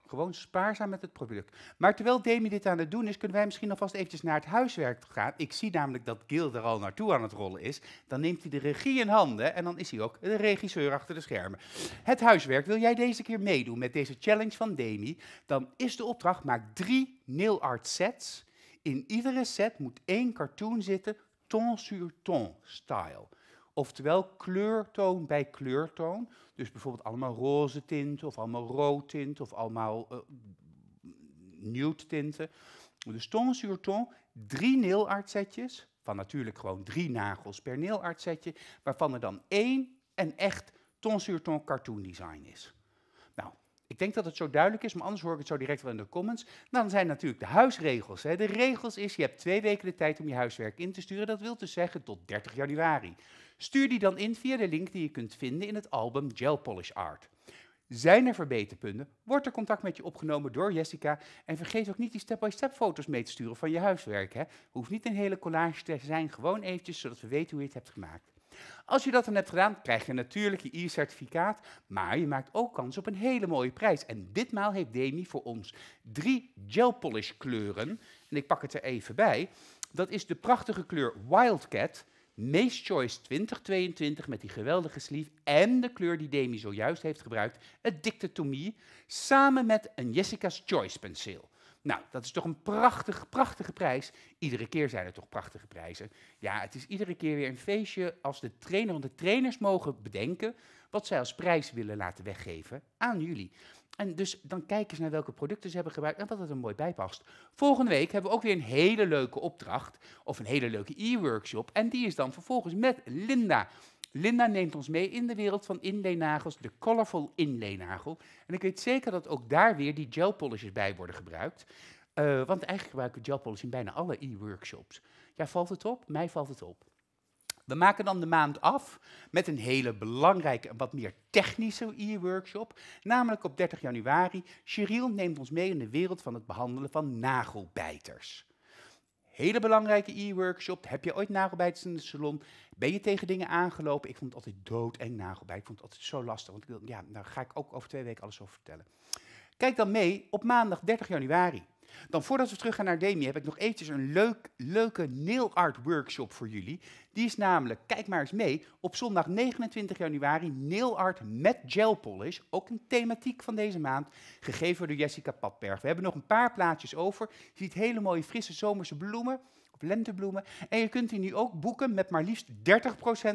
Gewoon spaarzaam met het product. Maar terwijl Demi dit aan het doen is, kunnen wij misschien alvast eventjes naar het huiswerk gaan. Ik zie namelijk dat Gil er al naartoe aan het rollen is. Dan neemt hij de regie in handen en dan is hij ook de regisseur achter de schermen. Het huiswerk, wil jij deze keer meedoen met deze challenge van Demi? Dan is de opdracht, maak drie nail art sets. In iedere set moet één cartoon zitten, ton sur ton style. Oftewel kleurtoon bij kleurtoon. Dus bijvoorbeeld allemaal roze tinten of allemaal rood tinten of allemaal eh, nude tinten. Dus ton sur drie neelartsetjes, van natuurlijk gewoon drie nagels per neelartsetje, waarvan er dan één en echt ton cartoon design is. Nou, ik denk dat het zo duidelijk is, maar anders hoor ik het zo direct wel in de comments. Dan zijn natuurlijk de huisregels. Hè. De regels is, je hebt twee weken de tijd om je huiswerk in te sturen. Dat wil dus zeggen tot 30 januari. Stuur die dan in via de link die je kunt vinden in het album Gel Polish Art. Zijn er verbeterpunten? Wordt er contact met je opgenomen door Jessica? En vergeet ook niet die step-by-step foto's mee te sturen van je huiswerk. Hè? Hoeft niet een hele collage te zijn, gewoon eventjes, zodat we weten hoe je het hebt gemaakt. Als je dat dan hebt gedaan, krijg je natuurlijk je e-certificaat, maar je maakt ook kans op een hele mooie prijs. En ditmaal heeft Demi voor ons drie gel polish kleuren, en ik pak het er even bij. Dat is de prachtige kleur Wildcat, Mace Choice 2022 met die geweldige sleeve en de kleur die Demi zojuist heeft gebruikt, Addicted to Me, samen met een Jessica's Choice penseel. Nou, dat is toch een prachtig, prachtige prijs. Iedere keer zijn er toch prachtige prijzen. Ja, het is iedere keer weer een feestje als de trainer, en de trainers mogen bedenken wat zij als prijs willen laten weggeven aan jullie. En dus dan kijken ze naar welke producten ze hebben gebruikt en wat het er mooi bij past. Volgende week hebben we ook weer een hele leuke opdracht of een hele leuke e-workshop. En die is dan vervolgens met Linda. Linda neemt ons mee in de wereld van inleenagels, de colorful inleenagel. En ik weet zeker dat ook daar weer die gel polishes bij worden gebruikt. Eh, want eigenlijk gebruiken we gel polish in bijna alle e-workshops. Ja, valt het op? Mij valt het op. We maken dan de maand af met een hele belangrijke en wat meer technische e-workshop, namelijk op 30 januari. Cheryl neemt ons mee in de wereld van het behandelen van nagelbijters. Hele belangrijke e-workshop. Heb je ooit nagelbijters in de salon? Ben je tegen dingen aangelopen? Ik vond het altijd dood en nagelbijt. Ik vond het altijd zo lastig, want ik, ja, daar ga ik ook over twee weken alles over vertellen. Kijk dan mee op maandag 30 januari. Dan voordat we terug gaan naar Demi, heb ik nog eventjes een leuk, leuke nail art workshop voor jullie. Die is namelijk, kijk maar eens mee, op zondag 29 januari nail art met gel polish. Ook een thematiek van deze maand, gegeven door Jessica Patberg. We hebben nog een paar plaatjes over. Je ziet hele mooie frisse zomerse bloemen lentebloemen. En je kunt die nu ook boeken met maar liefst 30%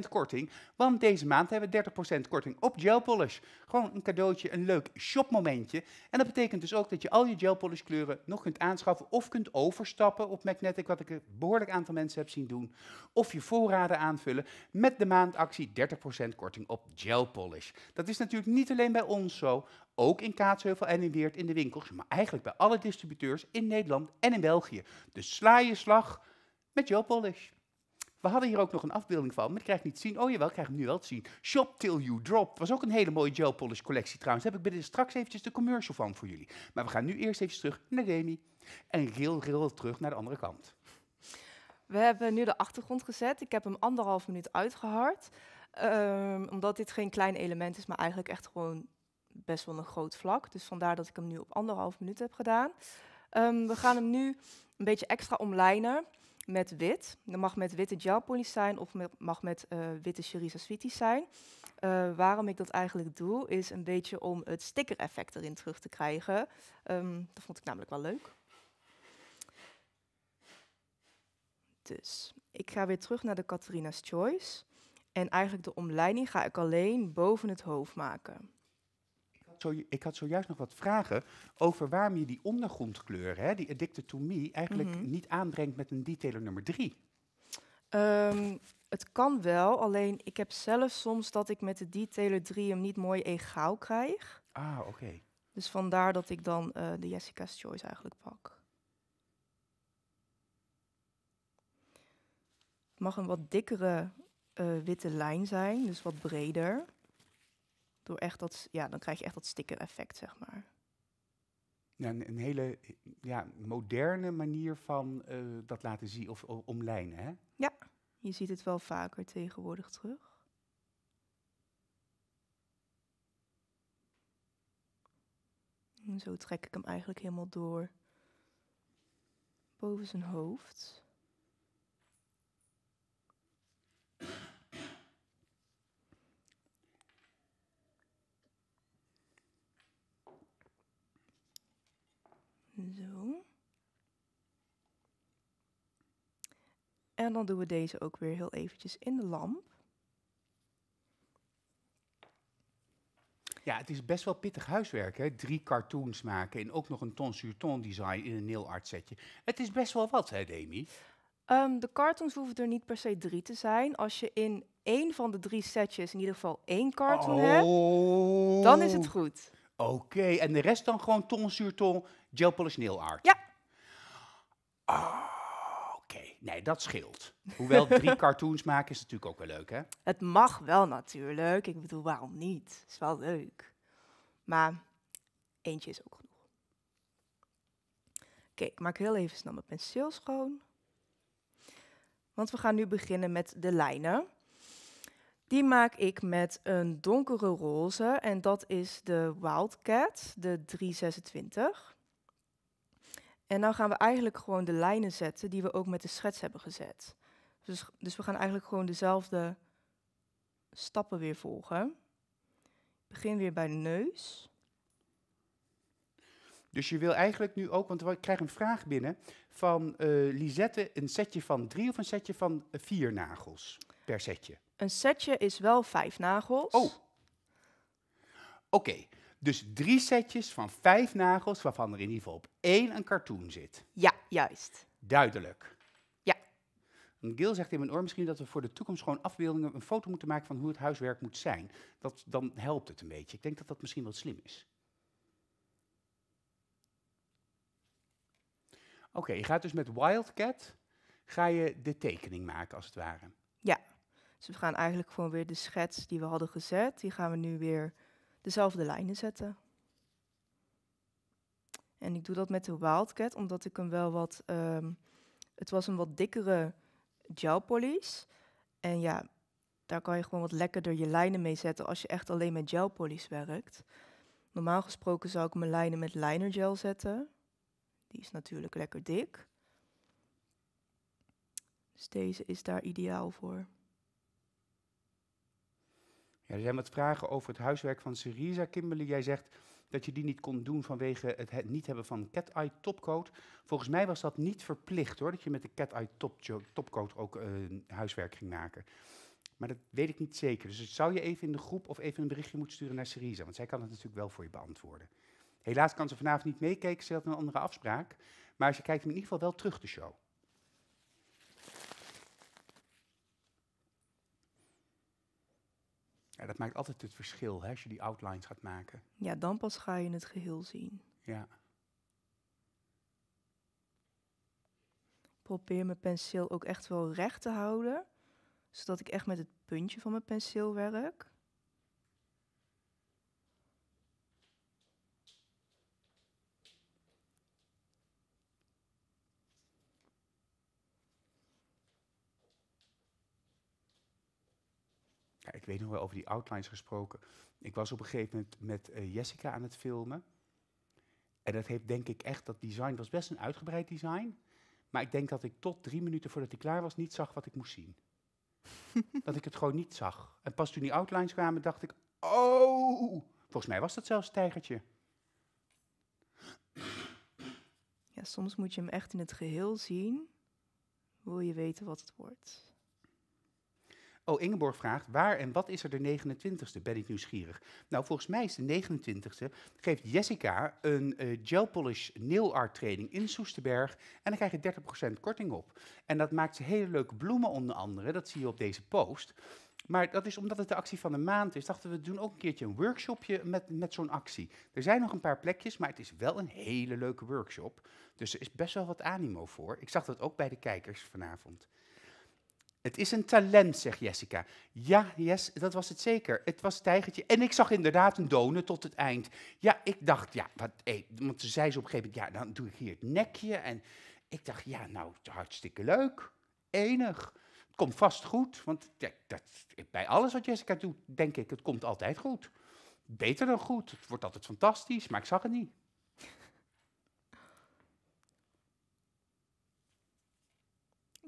korting. Want deze maand hebben we 30% korting op Polish. Gewoon een cadeautje, een leuk shopmomentje. En dat betekent dus ook dat je al je polish kleuren nog kunt aanschaffen of kunt overstappen op Magnetic, wat ik een behoorlijk aantal mensen heb zien doen. Of je voorraden aanvullen met de maandactie 30% korting op Polish. Dat is natuurlijk niet alleen bij ons zo, ook in Kaatsheuvel en in Weert in de winkels, maar eigenlijk bij alle distributeurs in Nederland en in België. Dus sla je slag, met polish. We hadden hier ook nog een afbeelding van, maar ik krijg niet zien. Oh jawel, ik krijg hem nu wel te zien. Shop Till You Drop was ook een hele mooie polish collectie trouwens. Daar heb ik binnen straks eventjes de commercial van voor jullie. Maar we gaan nu eerst even terug naar Remy En heel, heel terug naar de andere kant. We hebben nu de achtergrond gezet. Ik heb hem anderhalf minuut uitgehard. Ehm, omdat dit geen klein element is, maar eigenlijk echt gewoon best wel een groot vlak. Dus vandaar dat ik hem nu op anderhalf minuut heb gedaan. Ehm, we gaan hem nu een beetje extra omlijnen met wit. Dat mag met witte gelpolies zijn of met, mag met uh, witte zijn. Eh, waarom ik dat eigenlijk doe, is een beetje om het sticker-effect erin terug te krijgen. Ehm, dat vond ik namelijk wel leuk. Dus ik ga weer terug naar de Catharina's Choice. En eigenlijk de omleiding ga ik alleen boven het hoofd maken ik had zojuist nog wat vragen over waarom je die ondergrondkleur, hè, die addicted to me, eigenlijk mhm. niet aanbrengt met een detailer nummer drie. Ehm, het kan wel, alleen ik heb zelf soms dat ik met de detailer 3 hem niet mooi egaal krijg. Ah, oké. Dus vandaar dat ik dan eh, de Jessica's Choice eigenlijk pak. Het mag een wat dikkere eh, witte lijn zijn, dus wat breder. Door echt dat, ja, dan krijg je echt dat sticker-effect, zeg maar. Ja, een, hele ja, moderne manier van eh, dat laten zien of, of omlijnen, hè? Ja, je ziet het wel vaker tegenwoordig terug. En zo trek ik hem eigenlijk helemaal door boven zijn hoofd. Zo. En dan doen we deze ook weer heel eventjes in de lamp. Ja, het is best wel pittig huiswerk, hè? Drie cartoons maken en ook nog een ton-sur-ton design in een nail art setje. Het is best wel wat, hè, Demi? Ehm, de cartoons hoeven er niet per se drie te zijn. Als je in één van de drie setjes in ieder geval één cartoon oh. hebt, dan is het goed. Oké, en de rest dan gewoon ton, gel polish nail Ja. Ah, oké. Nee, dat scheelt. Hoewel *laughs* drie cartoons maken is natuurlijk ook wel leuk, hè? Het mag wel natuurlijk. Ik bedoel, waarom niet? Is wel leuk. Maar eentje is ook genoeg. Oké, ik maak heel even snel mijn penseel schoon. Want we gaan nu beginnen met de lijnen. Die maak ik met een donkere roze en dat is de Wildcat, de 326. En dan gaan we eigenlijk gewoon de lijnen zetten die we ook met de schets hebben gezet. Dus, dus we gaan eigenlijk gewoon dezelfde stappen weer volgen. Ik begin weer bij de neus. Dus je wil eigenlijk nu ook, want ik krijg een vraag binnen van uh, Lisette, een setje van drie of een setje van eh, vier nagels? per setje? Een setje is wel vijf nagels. Oh. Oké, dus drie setjes van vijf nagels, waarvan er in ieder geval op één een cartoon zit. Ja, juist. Duidelijk. Ja. Gil zegt in mijn oor misschien dat we voor de toekomst gewoon afbeeldingen, een foto moeten maken van hoe het huiswerk moet zijn. Dat, dan helpt het een beetje. Ik denk dat dat misschien wat slim is. Oké, je gaat dus met Wildcat ga je de tekening maken als het ware. Ja. Dus we gaan eigenlijk gewoon weer de schets die we hadden gezet, die gaan we nu weer dezelfde lijnen zetten. En ik doe dat met de Wildcat, omdat ik hem wel wat... Ehm, het was een wat dikkere gel polish. En ja, daar kan je gewoon wat lekkerder je lijnen mee zetten als je echt alleen met gel polish werkt. Normaal gesproken zou ik mijn lijnen met liner gel zetten. Die is natuurlijk lekker dik. Dus deze is daar ideaal voor er zijn wat vragen over het huiswerk van Syriza. Kimberly, jij zegt dat je die niet kon doen vanwege het, niet hebben van cat-eye topcoat. Volgens mij was dat niet verplicht hoor, dat je met de cat-eye topcoat ook eh, huiswerk ging maken. Maar dat weet ik niet zeker. Dus zou je even in de groep of even een berichtje moeten sturen naar Syriza, want zij kan het natuurlijk wel voor je beantwoorden. Helaas kan ze vanavond niet meekijken, ze had een andere afspraak. Maar ze kijkt hem in ieder geval wel terug de show. Ja, dat maakt altijd het verschil hè, als je die outlines gaat maken. Ja, dan pas ga je het geheel zien. Ja. Probeer mijn penseel ook echt wel recht te houden, zodat ik echt met het puntje van mijn penseel werk. weet nog wel over die outlines gesproken. Ik was op een gegeven moment met eh, Jessica aan het filmen. En dat heeft denk ik echt, dat design was best een uitgebreid design. Maar ik denk dat ik tot drie minuten voordat hij klaar was niet zag wat ik moest zien. *laughs* dat ik het gewoon niet zag. En pas toen die outlines kwamen dacht ik, oh, volgens mij was dat zelfs tijgertje. Ja, soms moet je hem echt in het geheel zien. Wil je weten wat het wordt? Oh, Ingeborg vraagt, waar en wat is er de 29ste? Ben ik nieuwsgierig. Nou, volgens mij is de 29ste, geeft Jessica een eh, gel polish nail art training in Soesterberg. En dan krijg je 30% korting op. En dat maakt ze hele leuke bloemen onder andere, dat zie je op deze post. Maar dat is omdat het de actie van de maand is, dachten we doen ook een keertje een workshopje met, met zo'n actie. Er zijn nog een paar plekjes, maar het is wel een hele leuke workshop. Dus er is best wel wat animo voor. Ik zag dat ook bij de kijkers vanavond. Het is een talent, zegt Jessica. Ja, yes, dat was het zeker. Het was tijgertje. En ik zag inderdaad een donen tot het eind. Ja, ik dacht, ja, wat, want ze zei ze op een gegeven moment, ja, dan doe ik hier het nekje. En ik dacht, ja, nou, hartstikke leuk. Enig. Het komt vast goed, want dat, bij alles wat Jessica doet, denk ik, het komt altijd goed. Beter dan goed. Het wordt altijd fantastisch, maar ik zag het niet.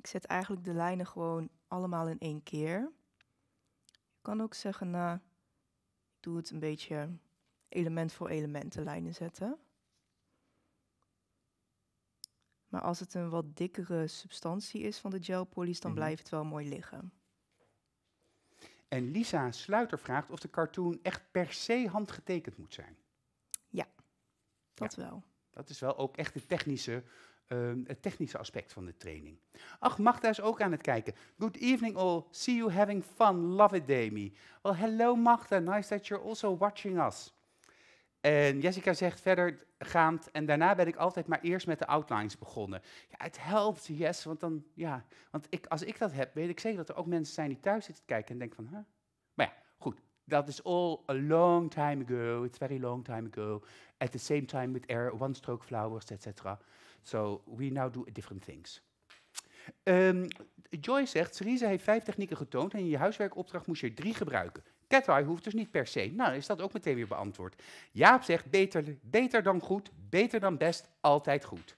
Ik zet eigenlijk de lijnen gewoon allemaal in één keer. Je kan ook zeggen, nou, ik doe het een beetje element voor element de lijnen zetten. Maar als het een wat dikkere substantie is van de gelpolies, dan mhm. blijft het wel mooi liggen. En Lisa Sluiter vraagt of de cartoon echt per se handgetekend moet zijn. Ja, dat wel. Dat is wel ook echt de technische Ehm, het technische aspect van de training. Ach, Magda is ook aan het kijken. Good evening all. See you having fun. Love it, Demi. Well, hello Magda. Nice that you're also watching us. En Jessica zegt verder gaand, en daarna ben ik altijd maar eerst met de outlines begonnen. Ja, het helpt, yes, want dan, ja, want ik, als ik dat heb, weet ik zeker dat er ook mensen zijn die thuis zitten kijken en denken van, huh? Maar ja, goed, dat is all a long time ago, it's very long time ago, at the same time with air, one stroke flowers, et cetera. So we now do different things. Um, ehm, Joy zegt, Syriza heeft vijf technieken getoond en in je huiswerkopdracht moest je er drie gebruiken. Cat hoeft dus niet per se. Nou, is dat ook meteen weer beantwoord. Jaap zegt, beter, beter dan goed, beter dan best, altijd goed.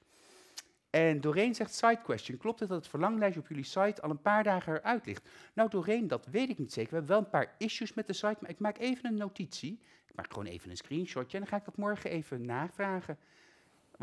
En Doreen zegt, side question, klopt het dat het verlanglijstje op jullie site al een paar dagen eruit ligt? Nou Doreen, dat weet ik niet zeker. We hebben wel een paar issues met de site, maar ik maak even een notitie. Ik maak gewoon even een screenshotje en dan ga ik dat morgen even navragen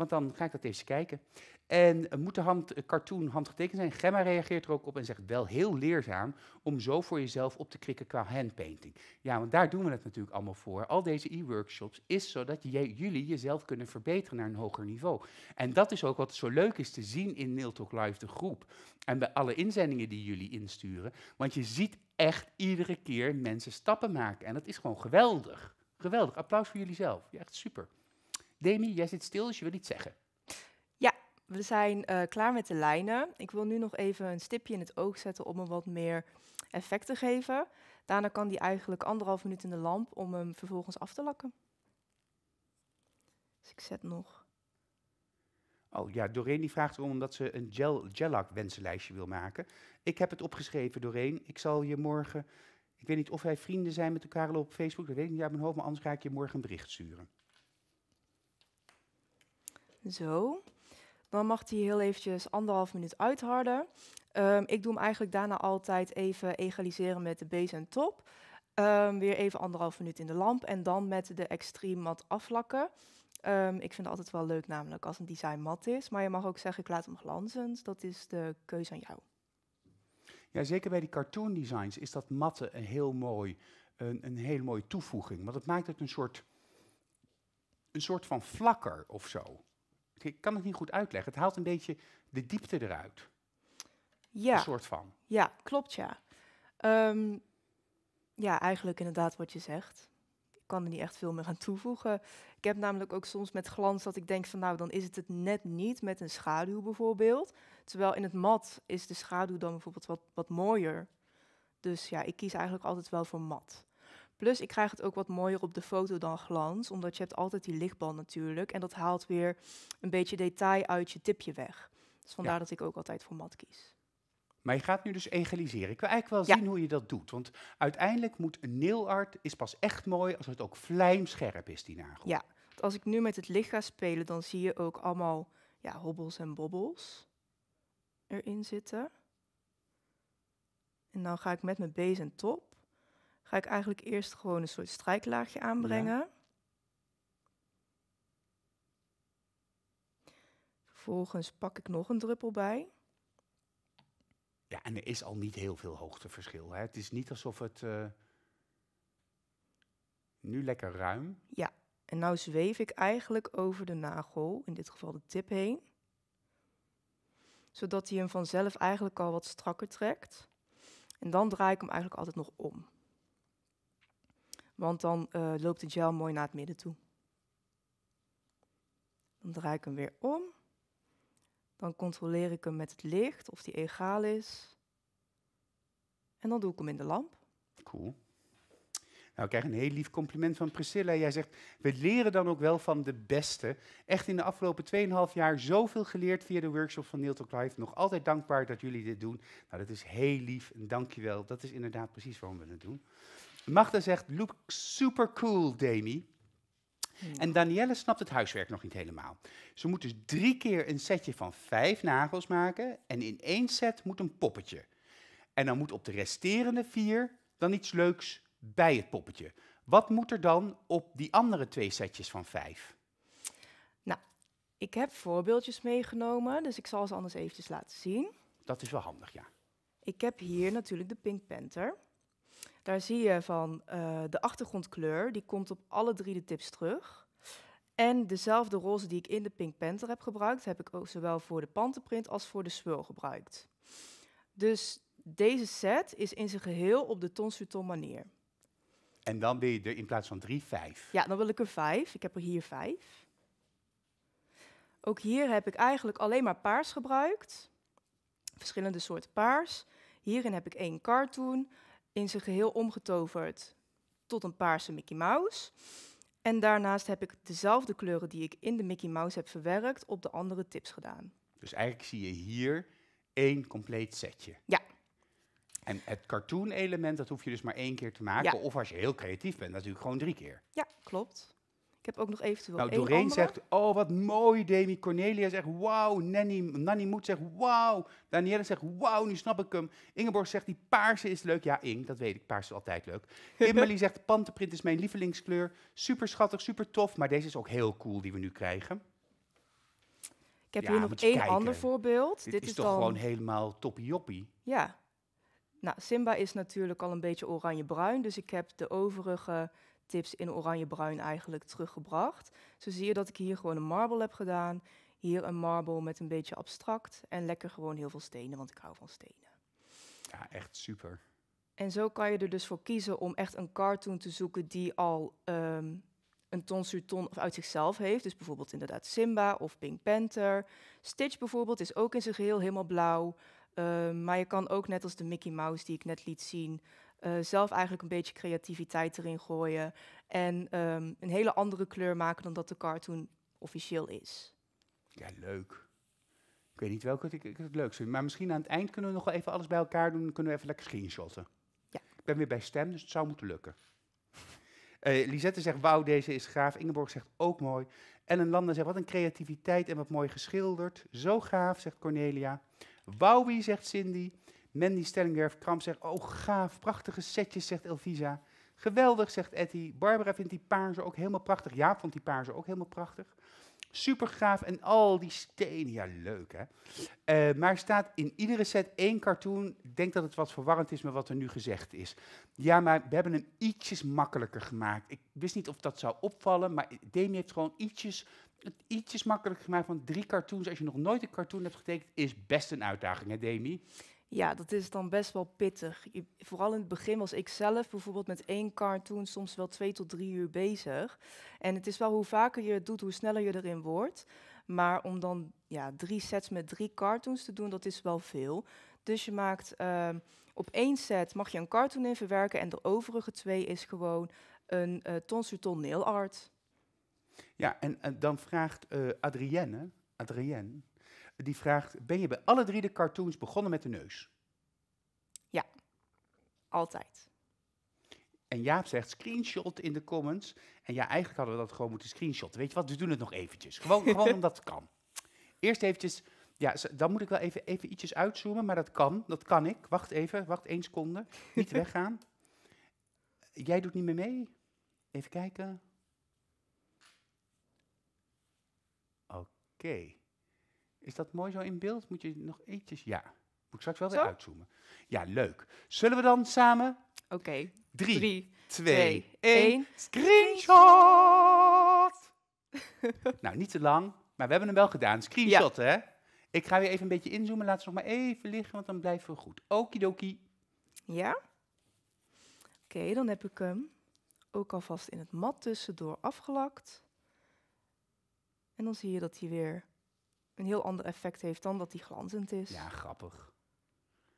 want dan ga ik dat eens kijken. En eh, moet de hand, eh, cartoon handgetekend zijn? Gemma reageert er ook op en zegt wel heel leerzaam om zo voor jezelf op te krikken qua handpainting. Ja, want daar doen we het natuurlijk allemaal voor. Al deze e-workshops is zodat jullie jezelf kunnen verbeteren naar een hoger niveau. En dat is ook wat zo leuk is te zien in Nail Talk Live, de groep. En bij alle inzendingen die jullie insturen. Want je ziet echt iedere keer mensen stappen maken. En dat is gewoon geweldig. Geweldig. Applaus voor jullie zelf. Ja, echt super. Demi, jij zit stil, dus je wil iets zeggen. Ja, we zijn eh, klaar met de lijnen. Ik wil nu nog even een stipje in het oog zetten om hem wat meer effect te geven. Daarna kan die eigenlijk anderhalf minuut in de lamp om hem vervolgens af te lakken. Dus ik zet nog. Oh ja, Doreen die vraagt erom omdat ze een gel, gelak wensenlijstje wil maken. Ik heb het opgeschreven, Doreen. Ik zal je morgen... Ik weet niet of wij vrienden zijn met elkaar op Facebook. Dat weet ik niet uit mijn hoofd, maar anders ga ik je morgen een bericht sturen. Zo. Dan mag hij heel eventjes anderhalf minuut uitharden. Ehm, ik doe hem eigenlijk daarna altijd even egaliseren met de base en top. Ehm, weer even anderhalf minuut in de lamp en dan met de extreem mat aflakken. Um, ik vind het altijd wel leuk namelijk als een design mat is. Maar je mag ook zeggen ik laat hem glanzend. Dus dat is de keuze aan jou. Ja, zeker bij die cartoon designs is dat matte een heel mooi, een, een heel mooie toevoeging. Want het maakt het een soort, een soort van vlakker of zo ik kan het niet goed uitleggen. Het haalt een beetje de diepte eruit. Ja. Een soort van. Ja, klopt ja. Ehm, ja, eigenlijk inderdaad wat je zegt. Ik kan er niet echt veel meer aan toevoegen. Ik heb namelijk ook soms met glans dat ik denk van nou, dan is het het net niet met een schaduw bijvoorbeeld. Terwijl in het mat is de schaduw dan bijvoorbeeld wat, wat mooier. Dus ja, ik kies eigenlijk altijd wel voor mat. Plus, ik krijg het ook wat mooier op de foto dan glans, omdat je hebt altijd die lichtbal natuurlijk. En dat haalt weer een beetje detail uit je tipje weg. Dus vandaar dat ik ook altijd voor mat kies. Maar je gaat nu dus egaliseren. Ik wil eigenlijk wel zien hoe je dat doet. Want uiteindelijk moet een nail is pas echt mooi als het ook vlijmscherp is, die nagel. Ja, want als ik nu met het licht ga spelen, dan zie je ook allemaal ja, hobbels en bobbels erin zitten. En dan ga ik met mijn base en top ga ik eigenlijk eerst gewoon een soort strijklaagje aanbrengen. Vervolgens pak ik nog een druppel bij. Ja, en er is al niet heel veel hoogteverschil. Hè? Het is niet alsof het eh, nu lekker ruim. Ja, en nou zweef ik eigenlijk over de nagel, in dit geval de tip heen. Zodat hij hem vanzelf eigenlijk al wat strakker trekt. En dan draai ik hem eigenlijk altijd nog om want dan eh, loopt de gel mooi naar het midden toe. Dan draai ik hem weer om. Dan controleer ik hem met het licht of die egaal is. En dan doe ik hem in de lamp. Cool. Nou, ik krijg een heel lief compliment van Priscilla. Jij zegt, we leren dan ook wel van de beste. Echt in de afgelopen 2,5 jaar zoveel geleerd via de workshop van Neil Talk Live. Nog altijd dankbaar dat jullie dit doen. Nou, dat is heel lief en dankjewel. Dat is inderdaad precies waarom we het doen. Magda zegt, look super cool, Demi. Hmm. En Danielle snapt het huiswerk nog niet helemaal. Ze moet dus drie keer een setje van vijf nagels maken en in één set moet een poppetje. En dan moet op de resterende vier dan iets leuks bij het poppetje. Wat moet er dan op die andere twee setjes van vijf? Nou, ik heb voorbeeldjes meegenomen, dus ik zal ze anders eventjes laten zien. Dat is wel handig, ja. Ik heb hier natuurlijk de Pink Panther. Daar zie je van eh, de achtergrondkleur, die komt op alle drie de tips terug. En dezelfde roze die ik in de Pink Panther heb gebruikt, heb ik ook zowel voor de pantenprint als voor de swirl gebruikt. Dus deze set is in zijn geheel op de ton manier. En dan wil je er in plaats van drie, vijf. Ja, dan wil ik er vijf. Ik heb er hier vijf. Ook hier heb ik eigenlijk alleen maar paars gebruikt. Verschillende soorten paars. Hierin heb ik één cartoon in zijn geheel omgetoverd tot een paarse Mickey Mouse. En daarnaast heb ik dezelfde kleuren die ik in de Mickey Mouse heb verwerkt op de andere tips gedaan. Dus eigenlijk zie je hier één compleet setje. Ja. En het cartoon element, dat hoef je dus maar één keer te maken. Of als je heel creatief bent, natuurlijk gewoon drie keer. Ja, klopt. Ik heb ook nog eventueel Nou, Doreen zegt, oh wat mooi Demi. Cornelia zegt, wauw. Nanny, Nanny moet zegt, wauw. Danielle zegt, wauw, nu snap ik hem. Ingeborg zegt, die paarse is leuk. Ja, Ing, dat weet ik. Paars is altijd leuk. *laughs* Kimberly zegt, pantenprint is mijn lievelingskleur. Super schattig, super tof. Maar deze is ook heel cool die we nu krijgen. Ik heb hier nog één ander voorbeeld. Dit, is, toch dan... gewoon helemaal toppie-joppie? Ja. Nou, Simba is natuurlijk al een beetje oranje-bruin. Dus ik heb de overige tips in oranje-bruin eigenlijk teruggebracht. Zo zie je dat ik hier gewoon een marble heb gedaan. Hier een marble met een beetje abstract en lekker gewoon heel veel stenen, want ik hou van stenen. Ja, echt super. En zo kan je er dus voor kiezen om echt een cartoon te zoeken die al ehm, een ton ton of uit zichzelf heeft. Dus bijvoorbeeld inderdaad Simba of Pink Panther. Stitch bijvoorbeeld is ook in zijn geheel helemaal blauw. Ehm, maar je kan ook net als de Mickey Mouse die ik net liet zien, eh, zelf eigenlijk een beetje creativiteit erin gooien. En ehm, een hele andere kleur maken dan dat de cartoon officieel is. Ja, leuk. Ik weet niet welke ik, ik het leuk vind. Maar misschien aan het eind kunnen we nog wel even alles bij elkaar doen. en kunnen we even lekker screenshotten. Ja. Ik ben weer bij stem, dus het zou moeten lukken. Uh, *laughs* Lisette zegt, wauw, deze is gaaf. Ingeborg zegt, ook mooi. En een lander zegt, wat een creativiteit en wat mooi geschilderd. Zo gaaf, zegt Cornelia. Wauwie zegt Cindy. Mandy Stellinger, Kramp zegt, oh gaaf, prachtige setjes, zegt Elvisa. Geweldig, zegt Etty. Barbara vindt die paarse ook helemaal prachtig. ja, vond die paarse ook helemaal prachtig. Super gaaf en al die stenen. Ja, leuk hè. Eh, maar er staat in iedere set één cartoon. Ik denk dat het wat verwarrend is met wat er nu gezegd is. Ja, maar we hebben hem ietsjes makkelijker gemaakt. Ik wist niet of dat zou opvallen, maar Demi heeft gewoon ietsjes, ietsjes makkelijker gemaakt. van drie cartoons, als je nog nooit een cartoon hebt getekend, is best een uitdaging hè, Demi? Ja, dat is dan best wel pittig. vooral in het begin was ik zelf bijvoorbeeld met één cartoon soms wel twee tot drie uur bezig. En het is wel hoe vaker je het doet, hoe sneller je erin wordt. Maar om dan ja, drie sets met drie cartoons te doen, dat is wel veel. Dus je maakt ehm, op één set mag je een cartoon in verwerken en de overige twee is gewoon een uh, eh, ton sur nail art. Ja, en, dan vraagt eh, Adrienne, Adrienne die vraagt: Ben je bij alle drie de cartoons begonnen met de neus? Ja, altijd. En Jaap zegt screenshot in de comments. En ja, eigenlijk hadden we dat gewoon moeten screenshotten. Weet je wat, we doen het nog eventjes. Gewoon, gewoon *laughs* omdat het kan. Eerst eventjes, ja, dan moet ik wel even, even ietsjes uitzoomen, maar dat kan. Dat kan ik. Wacht even, wacht één seconde. Niet *laughs* weggaan. Jij doet niet meer mee? Even kijken. Oké. Is dat mooi zo in beeld? Moet je nog eentjes? Ja. Moet ik straks wel weer uitzoomen. Ja, leuk. Zullen we dan samen? Oké. Okay. Drie, Drie, twee, één. Screenshot! *laughs* nou, niet te lang, maar we hebben hem wel gedaan. Screenshot, hè? Ik ga weer even een beetje inzoomen. Laat ze nog maar even liggen, want dan blijven we goed. Okidoki. Ja? Oké, dan heb ik hem ook alvast in het mat tussendoor afgelakt. En dan zie je dat hij weer een heel ander effect heeft dan dat hij glanzend is. Ja, grappig.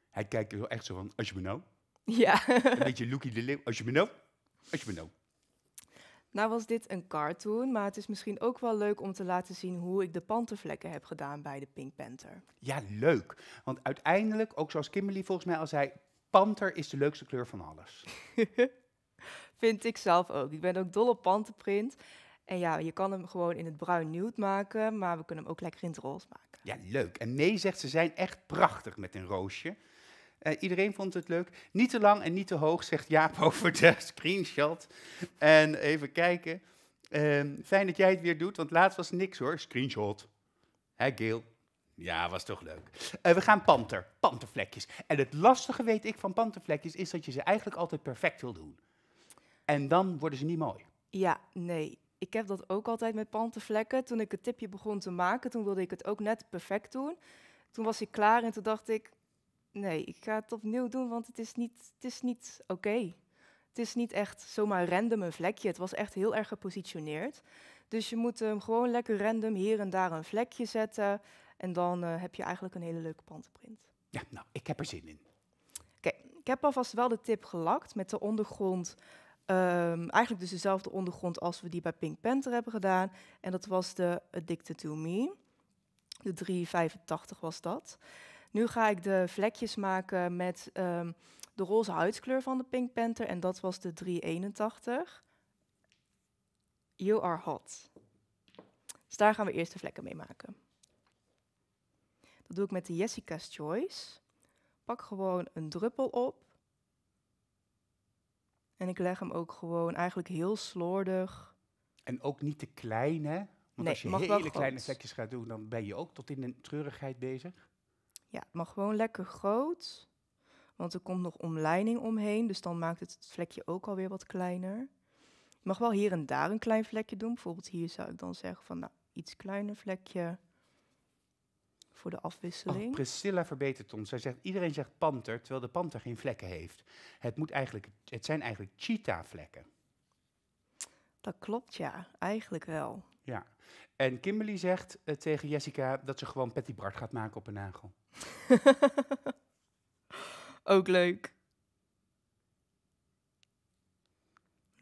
Hij kijkt er echt zo van, als je me nou. Ja. een beetje Lucky de Leeuw, als je me nou. Als je me nou. Nou was dit een cartoon, maar het is misschien ook wel leuk om te laten zien hoe ik de pantenvlekken heb gedaan bij de Pink Panther. Ja, leuk. Want uiteindelijk, ook zoals Kimberly volgens mij al zei, panter is de leukste kleur van alles. *laughs* Vind ik zelf ook. Ik ben ook dol op pantenprint. En ja, je kan hem gewoon in het bruin nude maken, maar we kunnen hem ook lekker in het roze maken. Ja, leuk. En nee zegt, ze zijn echt prachtig met een roosje. Eh, iedereen vond het leuk. Niet te lang en niet te hoog, zegt Jaap *laughs* over de screenshot. En even kijken. Ehm, fijn dat jij het weer doet, want laatst was niks hoor. Screenshot. Hé, Gail. Ja, was toch leuk. Eh, we gaan panter. Pantervlekjes. En het lastige weet ik van pantervlekjes is dat je ze eigenlijk altijd perfect wil doen. En dan worden ze niet mooi. Ja, nee ik heb dat ook altijd met pantenvlekken. Toen ik het tipje begon te maken, toen wilde ik het ook net perfect doen. Toen was ik klaar en toen dacht ik, nee, ik ga het opnieuw doen, want het is niet, het is niet oké. Het is niet echt zomaar random een vlekje. Het was echt heel erg gepositioneerd. Dus je moet hem gewoon lekker random hier en daar een vlekje zetten. En dan eh, heb je eigenlijk een hele leuke pantenprint. Ja, nou, ik heb er zin in. Oké, ik heb alvast wel de tip gelakt met de ondergrond Ehm, eigenlijk dus dezelfde ondergrond als we die bij Pink Panther hebben gedaan. En dat was de Addicted to Me. De 385 was dat. Nu ga ik de vlekjes maken met ehm, de roze huidskleur van de Pink Panther. En dat was de 381. You are hot. Dus daar gaan we eerst de vlekken mee maken. Dat doe ik met de Jessica's Choice. Pak gewoon een druppel op. En ik leg hem ook gewoon eigenlijk heel slordig. En ook niet te klein, hè? Want als je hele kleine vlekjes gaat doen, dan ben je ook tot in de treurigheid bezig. Ja, het mag gewoon lekker groot. Want er komt nog omleiding omheen, dus dan maakt het, het vlekje ook alweer wat kleiner. Je mag wel hier en daar een klein vlekje doen. Bijvoorbeeld hier zou ik dan zeggen van, nou, iets kleiner vlekje voor de afwisseling. Priscilla verbetert ons. Zij zegt, iedereen zegt panter, terwijl de panter geen vlekken heeft. Het, moet eigenlijk, het zijn eigenlijk cheetah-vlekken. Dat klopt, ja. Eigenlijk wel. Ja. En Kimberly zegt eh, tegen Jessica dat ze gewoon Patty Bart gaat maken op een nagel. *laughs* Ook leuk.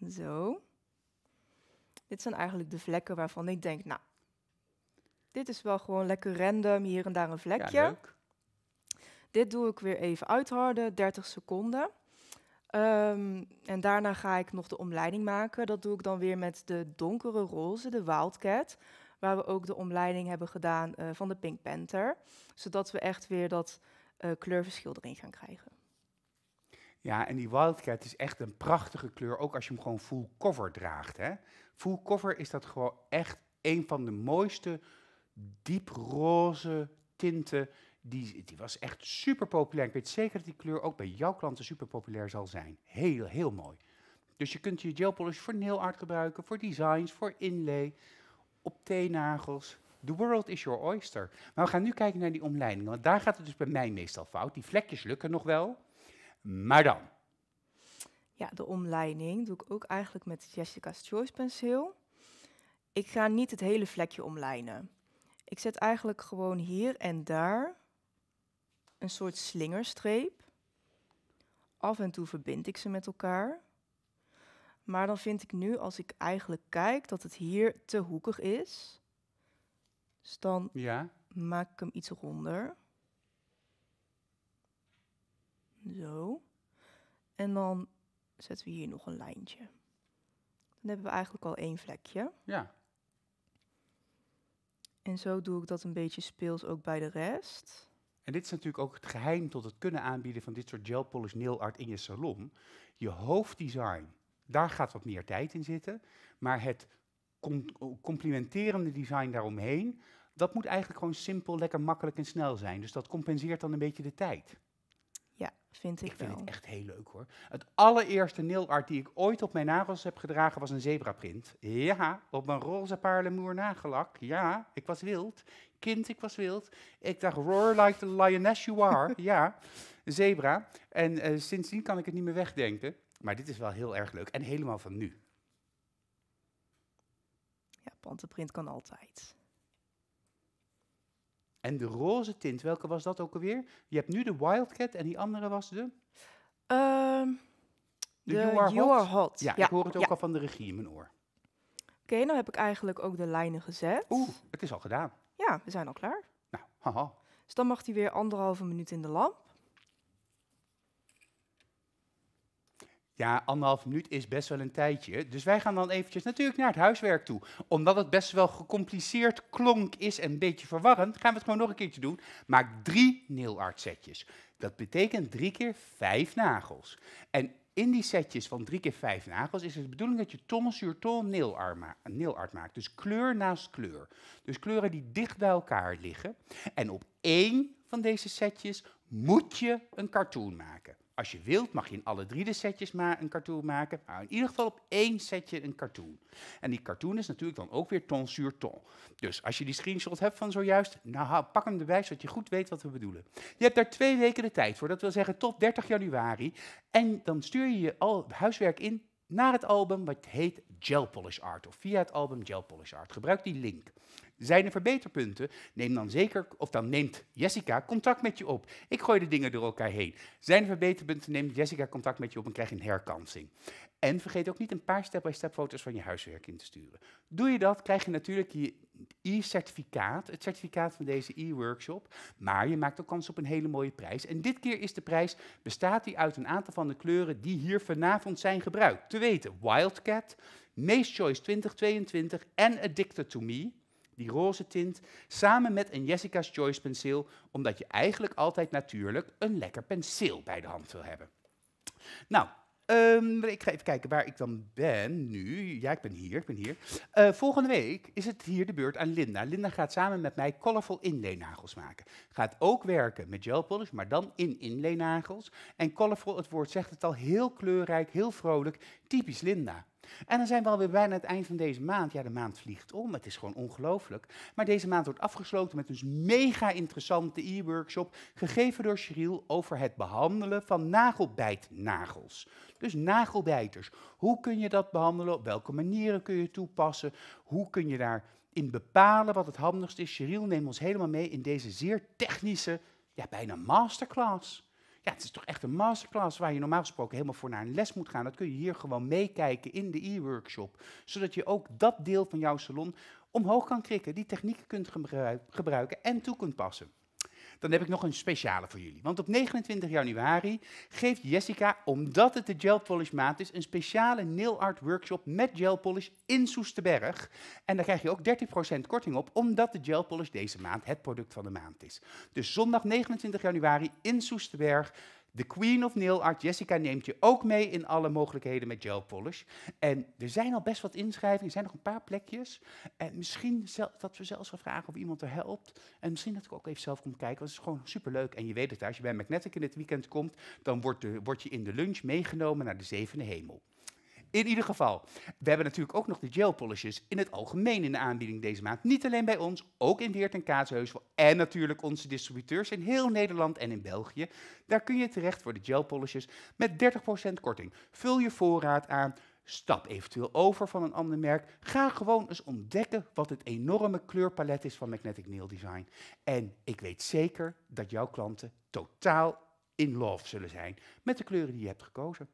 Zo. Dit zijn eigenlijk de vlekken waarvan ik denk, nou, dit is wel gewoon lekker random, hier en daar een vlekje. Ja, leuk. Dit doe ik weer even uitharden, 30 seconden. Ehm, en daarna ga ik nog de omleiding maken. Dat doe ik dan weer met de donkere roze, de Wildcat. Waar we ook de omleiding hebben gedaan eh, van de Pink Panther. Zodat we echt weer dat eh, kleurverschil erin gaan krijgen. Ja, en die Wildcat is echt een prachtige kleur, ook als je hem gewoon full cover draagt. Hè? Full cover is dat gewoon echt een van de mooiste dieproze tinten. Die, die was echt super populair. Ik weet zeker dat die kleur ook bij jouw klanten super populair zal zijn. Heel, heel mooi. Dus je kunt je gel polish voor nail art gebruiken, voor designs, voor inlay, op teennagels. The world is your oyster. Maar we gaan nu kijken naar die omleiding, want daar gaat het dus bij mij meestal fout. Die vlekjes lukken nog wel, maar dan. Ja, de omlijning doe ik ook eigenlijk met Jessica's Choice penseel. Ik ga niet het hele vlekje omlijnen. Ik zet eigenlijk gewoon hier en daar een soort slingerstreep. Af en toe verbind ik ze met elkaar. Maar dan vind ik nu, als ik eigenlijk kijk, dat het hier te hoekig is. Dus dan ja. maak ik hem iets ronder. Zo. En dan zetten we hier nog een lijntje. Dan hebben we eigenlijk al één vlekje. Ja. En zo doe ik dat een beetje speels ook bij de rest. En dit is natuurlijk ook het geheim tot het kunnen aanbieden van dit soort gel polish nail art in je salon. Je hoofddesign, daar gaat wat meer tijd in zitten. Maar het complementerende design daaromheen, dat moet eigenlijk gewoon simpel, lekker makkelijk en snel zijn. Dus dat compenseert dan een beetje de tijd vind ik, wel. vind het echt heel leuk hoor. Het allereerste nail art die ik ooit op mijn nagels heb gedragen was een zebraprint. Ja, op mijn roze paarlemoer nagelak. Ja, ik was wild. Kind, ik was wild. Ik dacht, roar like the lioness you are. *laughs* ja, zebra. En eh, sindsdien kan ik het niet meer wegdenken. Maar dit is wel heel erg leuk. En helemaal van nu. Ja, pantenprint kan altijd. En de roze tint, welke was dat ook alweer? Je hebt nu de Wildcat en die andere was de? Um, de, you, are Hot. Ja, ik hoor het ook al van de regie in mijn oor. Oké, okay, nou heb ik eigenlijk ook de lijnen gezet. Oeh, het is al gedaan. Ja, we zijn al klaar. Nou, haha. Dus dan mag hij weer anderhalve minuut in de lamp. Ja, anderhalf minuut is best wel een tijdje. Dus wij gaan dan eventjes natuurlijk naar het huiswerk toe. Omdat het best wel gecompliceerd klonk is en een beetje verwarrend, gaan we het gewoon nog een keertje doen. Maak drie neelartsetjes. Dat betekent drie keer vijf nagels. En in die setjes van drie keer vijf nagels is het de bedoeling dat je ton sur ton neelart maakt. Dus kleur naast kleur. Dus kleuren die dicht bij elkaar liggen. En op één van deze setjes moet je een cartoon maken. Als je wilt mag je in alle drie de setjes maar een cartoon maken, maar in ieder geval op één setje een cartoon. En die cartoon is natuurlijk dan ook weer ton sur ton. Dus als je die screenshot hebt van zojuist, nou pak hem erbij zodat je goed weet wat we bedoelen. Je hebt daar twee weken de tijd voor, dat wil zeggen tot 30 januari. En dan stuur je je al huiswerk in naar het album wat heet Gel Polish Art of via het album Gel Polish Art. Gebruik die link. Zijn er verbeterpunten? Neem dan zeker, of dan neemt Jessica contact met je op. Ik gooi de dingen door elkaar heen. Zijn er verbeterpunten? Neemt Jessica contact met je op en krijg je een herkansing. En vergeet ook niet een paar step-by-step foto's van je huiswerk in te sturen. Doe je dat, krijg je natuurlijk je e-certificaat, het certificaat van deze e-workshop. Maar je maakt ook kans op een hele mooie prijs. En dit keer is de prijs, bestaat die uit een aantal van de kleuren die hier vanavond zijn gebruikt. Te weten, Wildcat, Maze Choice 2022 en Addicted to Me die roze tint, samen met een Jessica's Choice penseel, omdat je eigenlijk altijd natuurlijk een lekker penseel bij de hand wil hebben. Nou, ehm, ik ga even kijken waar ik dan ben nu. Ja, ik ben hier. Ik ben hier. Eh, volgende week is het hier de beurt aan Linda. Linda gaat samen met mij colorful inleenagels maken. Gaat ook werken met gel polish, maar dan in inleenagels. En colorful, het woord zegt het al, heel kleurrijk, heel vrolijk. Typisch Linda. En dan zijn we alweer bijna het eind van deze maand. Ja, de maand vliegt om, het is gewoon ongelooflijk. Maar deze maand wordt afgesloten met een mega interessante e-workshop... gegeven door Cheryl over het behandelen van nagelbijtnagels. Dus nagelbijters. Hoe kun je dat behandelen? Op welke manieren kun je toepassen? Hoe kun je daarin bepalen wat het handigst is? Cheryl neemt ons helemaal mee in deze zeer technische, ja, bijna masterclass... Ja, het is toch echt een masterclass waar je normaal gesproken helemaal voor naar een les moet gaan. Dat kun je hier gewoon meekijken in de e-workshop. Zodat je ook dat deel van jouw salon omhoog kan krikken, die technieken kunt gebruiken en toe kunt passen dan heb ik nog een speciale voor jullie. Want op 29 januari geeft Jessica, omdat het de gel polish maand is, een speciale nail art workshop met gel polish in Soesterberg. En daar krijg je ook 30% korting op, omdat de gel polish deze maand het product van de maand is. Dus zondag 29 januari in Soesterberg. De queen of nail art, Jessica, neemt je ook mee in alle mogelijkheden met gel polish. En er zijn al best wat inschrijvingen, er zijn nog een paar plekjes. En misschien zelf, dat we zelfs gaan vragen of iemand er helpt. En misschien dat ik ook even zelf kom kijken, want het is gewoon superleuk. En je weet het, als je bij Magnetic in het weekend komt, dan wordt word je in de lunch meegenomen naar de zevende hemel. In ieder geval, we hebben natuurlijk ook nog de gel polishes in het algemeen in de aanbieding deze maand. Niet alleen bij ons, ook in Weert en Kaatsheuvel en natuurlijk onze distributeurs in heel Nederland en in België. Daar kun je terecht voor de gel polishes met 30% korting. Vul je voorraad aan, Stap eventueel over van een ander merk. Ga gewoon eens ontdekken wat het enorme kleurpalet is van Magnetic Nail Design. En ik weet zeker dat jouw klanten totaal in love zullen zijn met de kleuren die je hebt gekozen.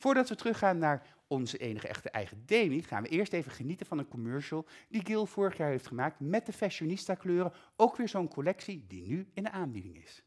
Voordat we teruggaan naar onze enige echte eigen Demi, gaan we eerst even genieten van een commercial die Gil vorig jaar heeft gemaakt met de fashionista kleuren. Ook weer zo'n collectie die nu in de aanbieding is.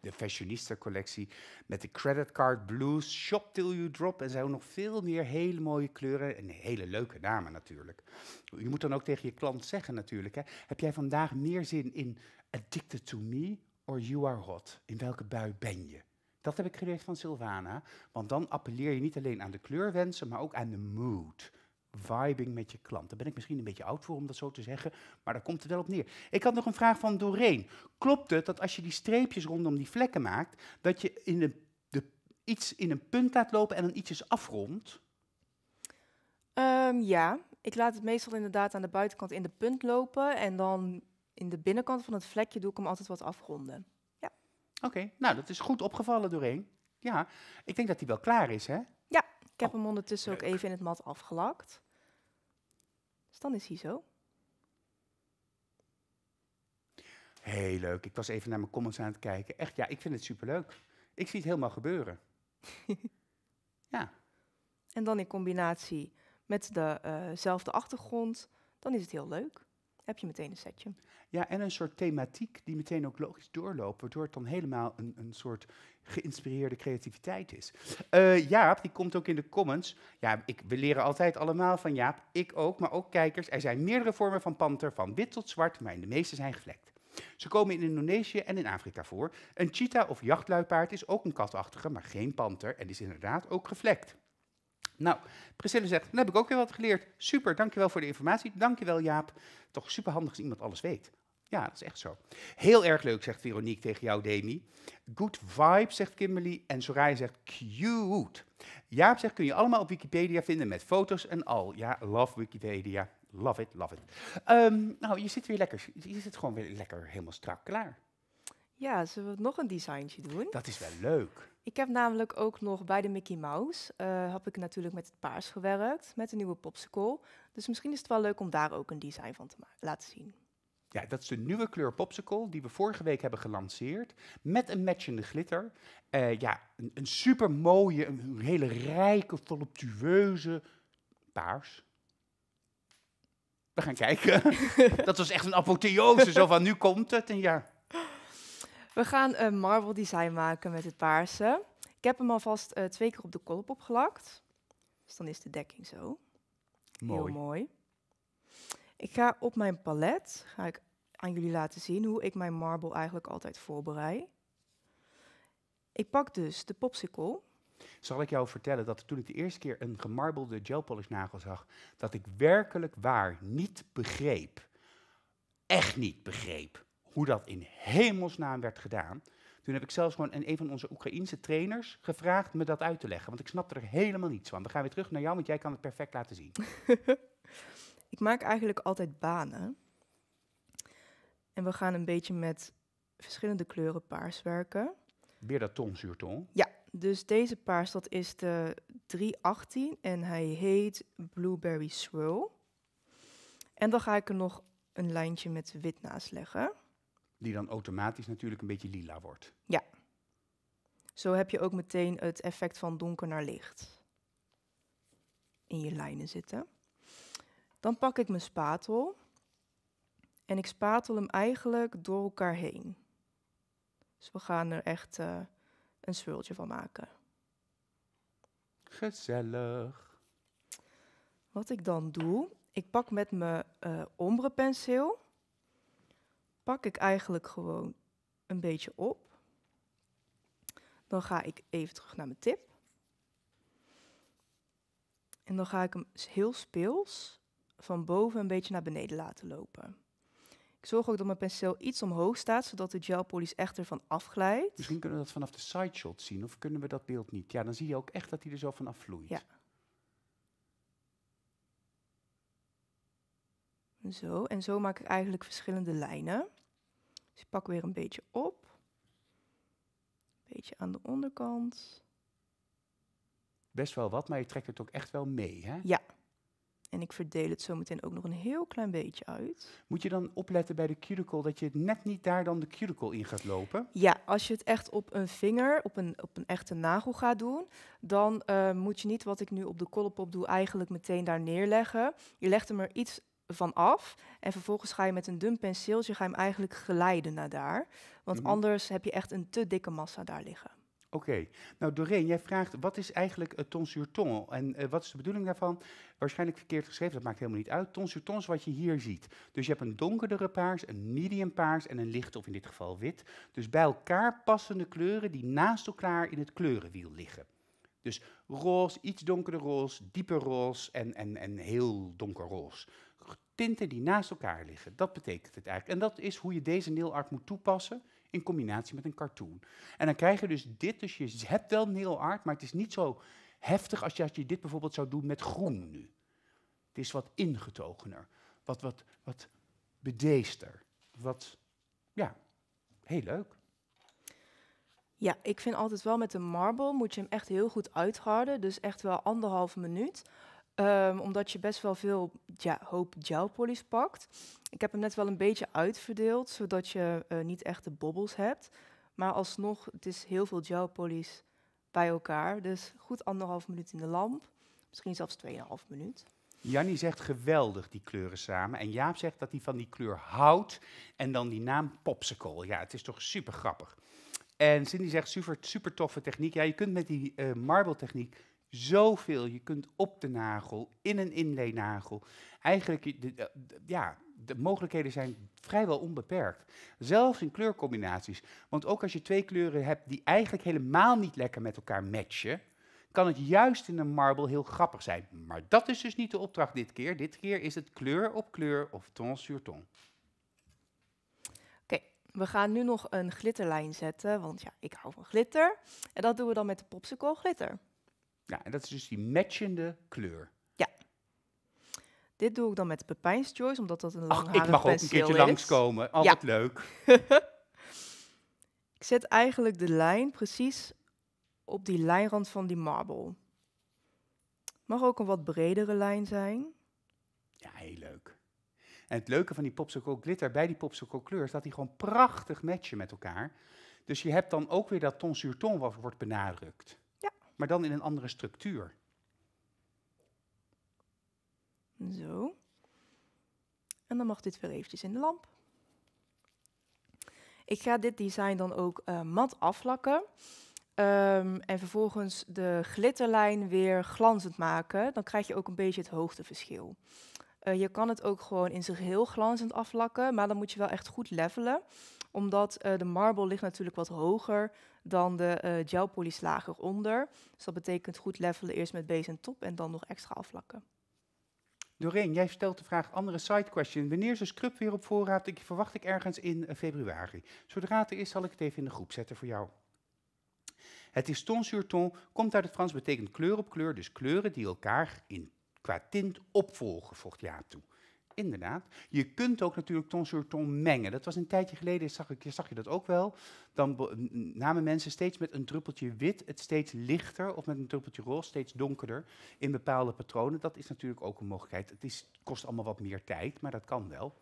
de fashionista collectie. Met de creditcard blues, shop till you drop. En zo nog veel meer hele mooie kleuren en hele leuke namen natuurlijk. Je moet dan ook tegen je klant zeggen natuurlijk. Hè, heb jij vandaag meer zin in addicted to me or you are hot? In welke bui ben je? Dat heb ik geleerd van Sylvana. Want dan appelleer je niet alleen aan de kleurwensen, maar ook aan de mood vibing met je klant. Daar ben ik misschien een beetje oud voor om dat zo te zeggen, maar daar komt het wel op neer. Ik had nog een vraag van Doreen. Klopt het dat als je die streepjes rondom die vlekken maakt, dat je in de, de iets in een punt laat lopen en dan ietsjes afrondt? Um, ja, ik laat het meestal inderdaad aan de buitenkant in de punt lopen en dan in de binnenkant van het vlekje doe ik hem altijd wat afronden. Ja. Oké, nou dat is goed opgevallen Doreen. Ja, ik denk dat die wel klaar is, hè? Ik heb oh, hem ondertussen ook even in het mat afgelakt. Dus dan is hij zo. Heel leuk. Ik was even naar mijn comments aan het kijken. Echt, ja, ik vind het superleuk. Ik zie het helemaal gebeuren. *laughs* ja. En dan in combinatie met dezelfde eh, achtergrond, dan is het heel leuk heb je meteen een setje. Ja, en een soort thematiek die meteen ook logisch doorloopt, waardoor het dan helemaal een, een soort geïnspireerde creativiteit is. Eh, Jaap, die komt ook in de comments. Ja, ik, we leren altijd allemaal van Jaap, ik ook, maar ook kijkers. Er zijn meerdere vormen van panter, van wit tot zwart, maar de meeste zijn gevlekt. Ze komen in Indonesië en in Afrika voor. Een cheetah of jachtluipaard is ook een katachtige, maar geen panter en is inderdaad ook gevlekt. Nou, Priscilla zegt, dan heb ik ook weer wat geleerd. Super, dankjewel voor de informatie. Dankjewel Jaap. Toch super handig als iemand alles weet. Ja, dat is echt zo. Heel erg leuk, zegt Veronique tegen jou, Demi. Good vibe, zegt Kimberly. En Soraya zegt cute. Jaap zegt, kun je allemaal op Wikipedia vinden met foto's en al. Ja, love Wikipedia. Love it, love it. Ehm, nou, je zit weer lekker. Je zit gewoon weer lekker helemaal strak klaar. Ja, zullen we nog een designtje doen? Dat is wel leuk. Ik heb namelijk ook nog bij de Mickey Mouse, eh, heb ik natuurlijk met het paars gewerkt, met de nieuwe popsicle. Dus misschien is het wel leuk om daar ook een design van te laten zien. Ja, dat is de nieuwe kleur popsicle die we vorige week hebben gelanceerd. Met een matchende glitter. Eh, ja, een, een super mooie, een, een hele rijke, voluptueuze paars. We gaan kijken. *laughs* dat was echt een apotheose. Zo van, nu komt het en ja... We gaan een marble design maken met het paarse. Ik heb hem alvast uh, twee keer op de kolop opgelakt. Dus dan is de dekking zo. Mooi. Heel mooi. Ik ga op mijn palet, ga ik aan jullie laten zien hoe ik mijn marble eigenlijk altijd voorbereid. Ik pak dus de popsicle. Zal ik jou vertellen dat toen ik de eerste keer een gemarbelde Polish nagel zag, dat ik werkelijk waar niet begreep, echt niet begreep, hoe dat in hemelsnaam werd gedaan. Toen heb ik zelfs gewoon een, een van onze Oekraïense trainers gevraagd me dat uit te leggen. Want ik snap er helemaal niets van. We gaan weer terug naar jou, want jij kan het perfect laten zien. *laughs* ik maak eigenlijk altijd banen. En we gaan een beetje met verschillende kleuren paars werken. Weer dat tonzuurton? Ja, dus deze paars dat is de 318 en hij heet Blueberry Swirl. En dan ga ik er nog een lijntje met wit naast leggen. Die dan automatisch natuurlijk een beetje lila wordt. Ja. Zo heb je ook meteen het effect van donker naar licht in je lijnen zitten. Dan pak ik mijn spatel en ik spatel hem eigenlijk door elkaar heen. Dus we gaan er echt eh, een swirltje van maken. Gezellig. Wat ik dan doe, ik pak met mijn uh, ombre penseel pak ik eigenlijk gewoon een beetje op. Dan ga ik even terug naar mijn tip. En dan ga ik hem heel speels van boven een beetje naar beneden laten lopen. Ik zorg ook dat mijn penseel iets omhoog staat, zodat de gelpolish echt ervan afglijdt. Misschien kunnen we dat vanaf de sideshot zien, of kunnen we dat beeld niet? Ja, dan zie je ook echt dat hij er zo vanaf vloeit. Ja. Zo, en zo maak ik eigenlijk verschillende lijnen. Dus ik pak weer een beetje op. Een beetje aan de onderkant. Best wel wat, maar je trekt het ook echt wel mee, hè? Ja. En ik verdeel het zo meteen ook nog een heel klein beetje uit. Moet je dan opletten bij de cuticle dat je net niet daar dan de cuticle in gaat lopen? Ja, als je het echt op een vinger, op een, op een echte nagel gaat doen, dan eh, moet je niet wat ik nu op de op doe eigenlijk meteen daar neerleggen. Je legt hem er iets van af. En vervolgens ga je met een dun penseeltje ga je hem eigenlijk geleiden naar daar. Want mhm. anders heb je echt een te dikke massa daar liggen. Oké, nou Doreen, jij vraagt wat is eigenlijk het eh, tonsurton? en eh, wat is de bedoeling daarvan? Waarschijnlijk verkeerd geschreven, dat maakt helemaal niet uit. Tonsurtons is wat je hier ziet. Dus je hebt een donkerdere paars, een medium paars en een licht of in dit geval wit. Dus bij elkaar passende kleuren die naast elkaar in het kleurenwiel liggen. Dus roze, iets donkerder roze, dieper roze en, en, en heel donker roze. Tinten die naast elkaar liggen. Dat betekent het eigenlijk. En dat is hoe je deze nail moet toepassen in combinatie met een cartoon. En dan krijg je dus dit, dus je hebt wel nail art, maar het is niet zo heftig als je, als je dit bijvoorbeeld zou doen met groen nu. Het is wat ingetogener, wat, wat, wat bedeester, wat, ja, heel leuk. Ja, ik vind altijd wel met de marble moet je hem echt heel goed uitharden. Dus echt wel anderhalf minuut. Ehm, omdat je best wel veel ja, hoop gelpolies pakt. Ik heb hem net wel een beetje uitverdeeld, zodat je eh, niet echt de bobbels hebt. Maar alsnog, het is heel veel gelpolies bij elkaar. Dus goed anderhalf minuut in de lamp. Misschien zelfs 2,5 minuut. Jannie zegt geweldig die kleuren samen. En Jaap zegt dat hij van die kleur houdt. En dan die naam popsicle. Ja, het is toch super grappig. En Cindy zegt super, super toffe techniek. Ja, je kunt met die uh, marble techniek Zoveel. Je kunt op de nagel, in een inleenagel. Eigenlijk, de, ja, de mogelijkheden zijn vrijwel onbeperkt. Zelfs in kleurcombinaties. Want ook als je twee kleuren hebt die eigenlijk helemaal niet lekker met elkaar matchen, kan het juist in een marble heel grappig zijn. Maar dat is dus niet de opdracht dit keer. Dit keer is het kleur op kleur of ton sur ton. Oké, we gaan nu nog een glitterlijn zetten, want ja, ik hou van glitter. En dat doen we dan met de popsicle glitter. Ja, nou, en dat is dus die matchende kleur. Ja. Dit doe ik dan met Pepijn's Choice, omdat dat een langharig is. ik mag ook een keertje is. langskomen. Altijd oh, ja. leuk. *laughs* ik zet eigenlijk de lijn precies op die lijnrand van die marble. Mag ook een wat bredere lijn zijn. Ja, heel leuk. En het leuke van die popsicle glitter bij die popsicle kleur is dat die gewoon prachtig matchen met elkaar. Dus je hebt dan ook weer dat ton sur ton wat wordt benadrukt maar dan in een andere structuur. Zo. En dan mag dit weer eventjes in de lamp. Ik ga dit design dan ook eh, mat aflakken. Um, en vervolgens de glitterlijn weer glanzend maken. Dan krijg je ook een beetje het hoogteverschil. Eh, je kan het ook gewoon in zijn geheel glanzend aflakken, maar dan moet je wel echt goed levelen. Omdat eh, de marble ligt natuurlijk wat hoger dan de uh, eh, gelpolish lager onder. Dus dat betekent goed levelen eerst met base en top en dan nog extra aflakken. Doreen, jij stelt de vraag, andere side question. Wanneer is de scrub weer op voorraad? Ik verwacht ik ergens in februari. Zodra het er is, zal ik het even in de groep zetten voor jou. Het is ton sur ton, komt uit het Frans, betekent kleur op kleur. Dus kleuren die elkaar in qua tint opvolgen, voegt Jaap toe. Inderdaad. Je kunt ook natuurlijk ton sur ton mengen. Dat was een tijdje geleden, zag, zag je dat ook wel. Dan namen mensen steeds met een druppeltje wit het steeds lichter of met een druppeltje roze steeds donkerder in bepaalde patronen. Dat is natuurlijk ook een mogelijkheid. Het is, kost allemaal wat meer tijd, maar dat kan wel.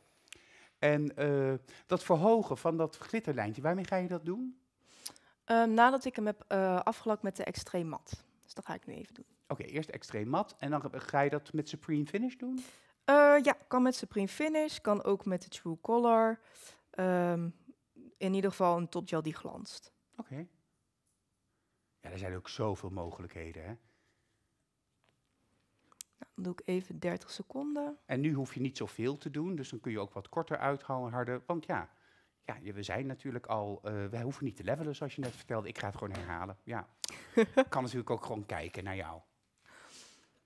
En eh, dat verhogen van dat glitterlijntje, waarmee ga je dat doen? Ehm, nadat ik hem heb uh, afgelakt met de extreem mat dat ga ik nu even doen. Oké, eerst extreem mat en dan ga je dat met Supreme Finish doen? Eh, ja, kan met Supreme Finish, kan ook met de True Color. Ehm, in ieder geval een topgel die glanst. Oké. Ja, er zijn ook zoveel mogelijkheden, hè? Nou, dan doe ik even 30 seconden. En nu hoef je niet zoveel te doen, dus dan kun je ook wat korter uithouden, harder. Want ja, ja, we zijn natuurlijk al, uh, wij hoeven niet te levelen zoals je net vertelde. Ik ga het gewoon herhalen. Ja, kan natuurlijk ook gewoon kijken naar jou.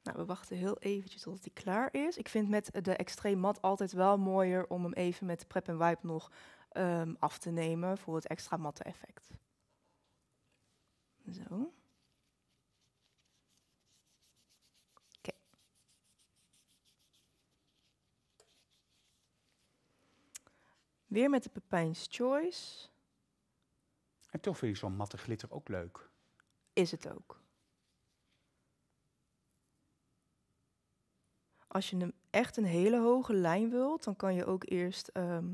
Nou, we wachten heel eventjes tot die klaar is. Ik vind met de extreem mat altijd wel mooier om hem even met prep en wipe nog ehm, af te nemen voor het extra matte effect. Zo. Weer met de Pepijn's Choice. En toch vind je zo'n matte glitter ook leuk. Is het ook. Als je echt een hele hoge lijn wilt, dan kan je ook eerst ehm,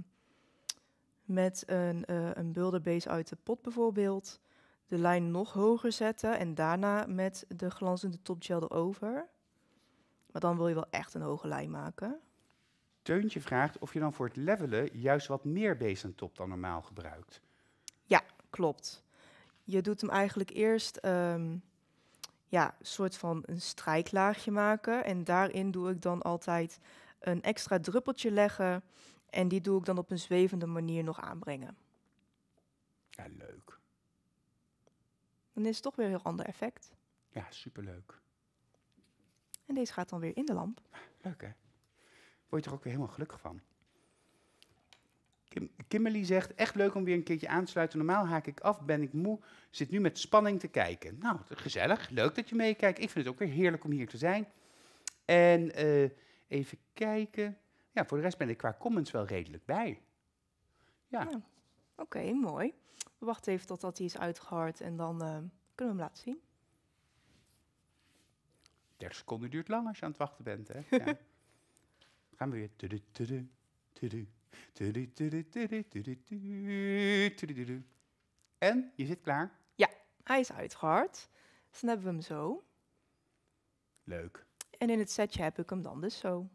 met een, uh, een uit de pot bijvoorbeeld de lijn nog hoger zetten en daarna met de glanzende topgel erover. Maar dan wil je wel echt een hoge lijn maken. Teuntje vraagt of je dan voor het levelen juist wat meer top dan normaal gebruikt. Ja, klopt. Je doet hem eigenlijk eerst ehm, ja, een soort van een strijklaagje maken. En daarin doe ik dan altijd een extra druppeltje leggen. En die doe ik dan op een zwevende manier nog aanbrengen. Ja, leuk. Dan is het toch weer een heel ander effect. Ja, superleuk. En deze gaat dan weer in de lamp. Leuk hè? word je er ook weer helemaal gelukkig van. Kim, Kimberly zegt, echt leuk om weer een keertje aan te sluiten. Normaal haak ik af, ben ik moe, zit nu met spanning te kijken. Nou, gezellig, leuk dat je meekijkt. Ik vind het ook weer heerlijk om hier te zijn. En eh, even kijken. Ja, voor de rest ben ik qua comments wel redelijk bij. Ja. Oké, mooi. We wachten even totdat hij is uitgehard en dan eh, kunnen we hem laten zien. 30 seconden duurt lang als je aan het wachten bent, hè? *laughs* Ja gaan we weer. En je zit klaar? Ja, hij is uitgehard. Dus dan hebben we hem zo. Leuk. En in het setje heb ik hem dan dus zo.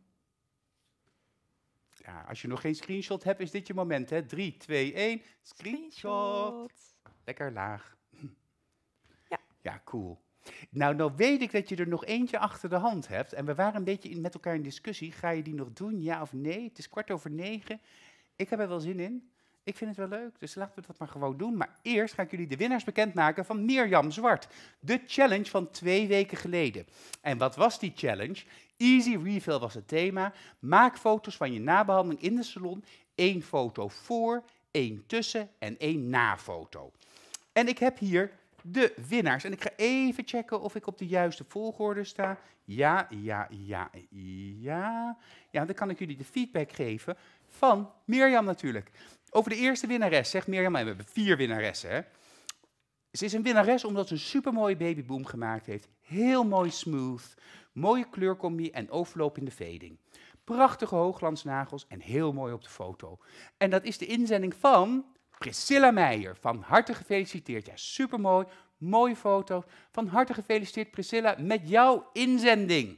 Ja, als je nog geen screenshot hebt, is dit je moment, hè? 3, 2, 1. Screenshot. Lekker laag. Ja. Ja, cool. Nou, nou weet ik dat je er nog eentje achter de hand hebt. En we waren een beetje in, met elkaar in discussie. Ga je die nog doen, ja of nee? Het is kwart over negen. Ik heb er wel zin in. Ik vind het wel leuk, dus laten we dat maar gewoon doen. Maar eerst ga ik jullie de winnaars bekendmaken van Mirjam Zwart. De challenge van twee weken geleden. En wat was die challenge? Easy Refill was het thema. Maak foto's van je nabehandeling in de salon. Eén foto voor, één tussen en één na foto. En ik heb hier de winnaars. En ik ga even checken of ik op de juiste volgorde sta. Ja, ja, ja, ja. Ja, dan kan ik jullie de feedback geven van Mirjam natuurlijk. Over de eerste winnares zegt Mirjam, en nou, we hebben vier winnaressen. Hè? Ze is een winnares omdat ze een supermooie babyboom gemaakt heeft. Heel mooi smooth, mooie kleurcombi en overloop in de veding. Prachtige hoogglansnagels en heel mooi op de foto. En dat is de inzending van Priscilla Meijer, van harte gefeliciteerd. Ja, supermooi. Mooie foto. Van harte gefeliciteerd, Priscilla, met jouw inzending.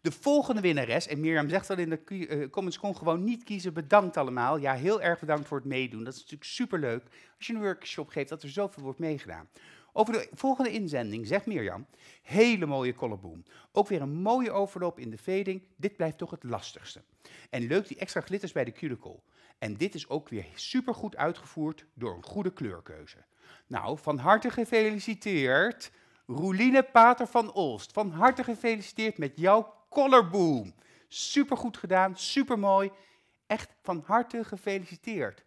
De volgende winnares, en Mirjam zegt al in de eh, comments, kon gewoon niet kiezen. Bedankt allemaal. Ja, heel erg bedankt voor het meedoen. Dat is natuurlijk superleuk. Als je een workshop geeft, dat er zoveel wordt meegedaan. Over de volgende inzending zegt Mirjam, hele mooie kolleboom. Ook weer een mooie overloop in de veding. Dit blijft toch het lastigste. En leuk die extra glitters bij de cuticle. En dit is ook weer supergoed uitgevoerd door een goede kleurkeuze. Nou, van harte gefeliciteerd, Roeline Pater van Olst. Van harte gefeliciteerd met jouw colorboom. Supergoed gedaan, supermooi. Echt van harte gefeliciteerd.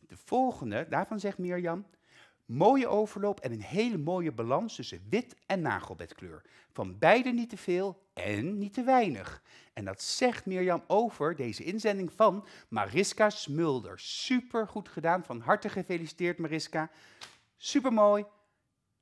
De volgende, daarvan zegt Mirjam, Mooie overloop en een hele mooie balans tussen wit en nagelbedkleur. Van beide niet te veel en niet te weinig. En dat zegt Mirjam over deze inzending van Mariska Smulder. Super goed gedaan, van harte gefeliciteerd Mariska. Super mooi.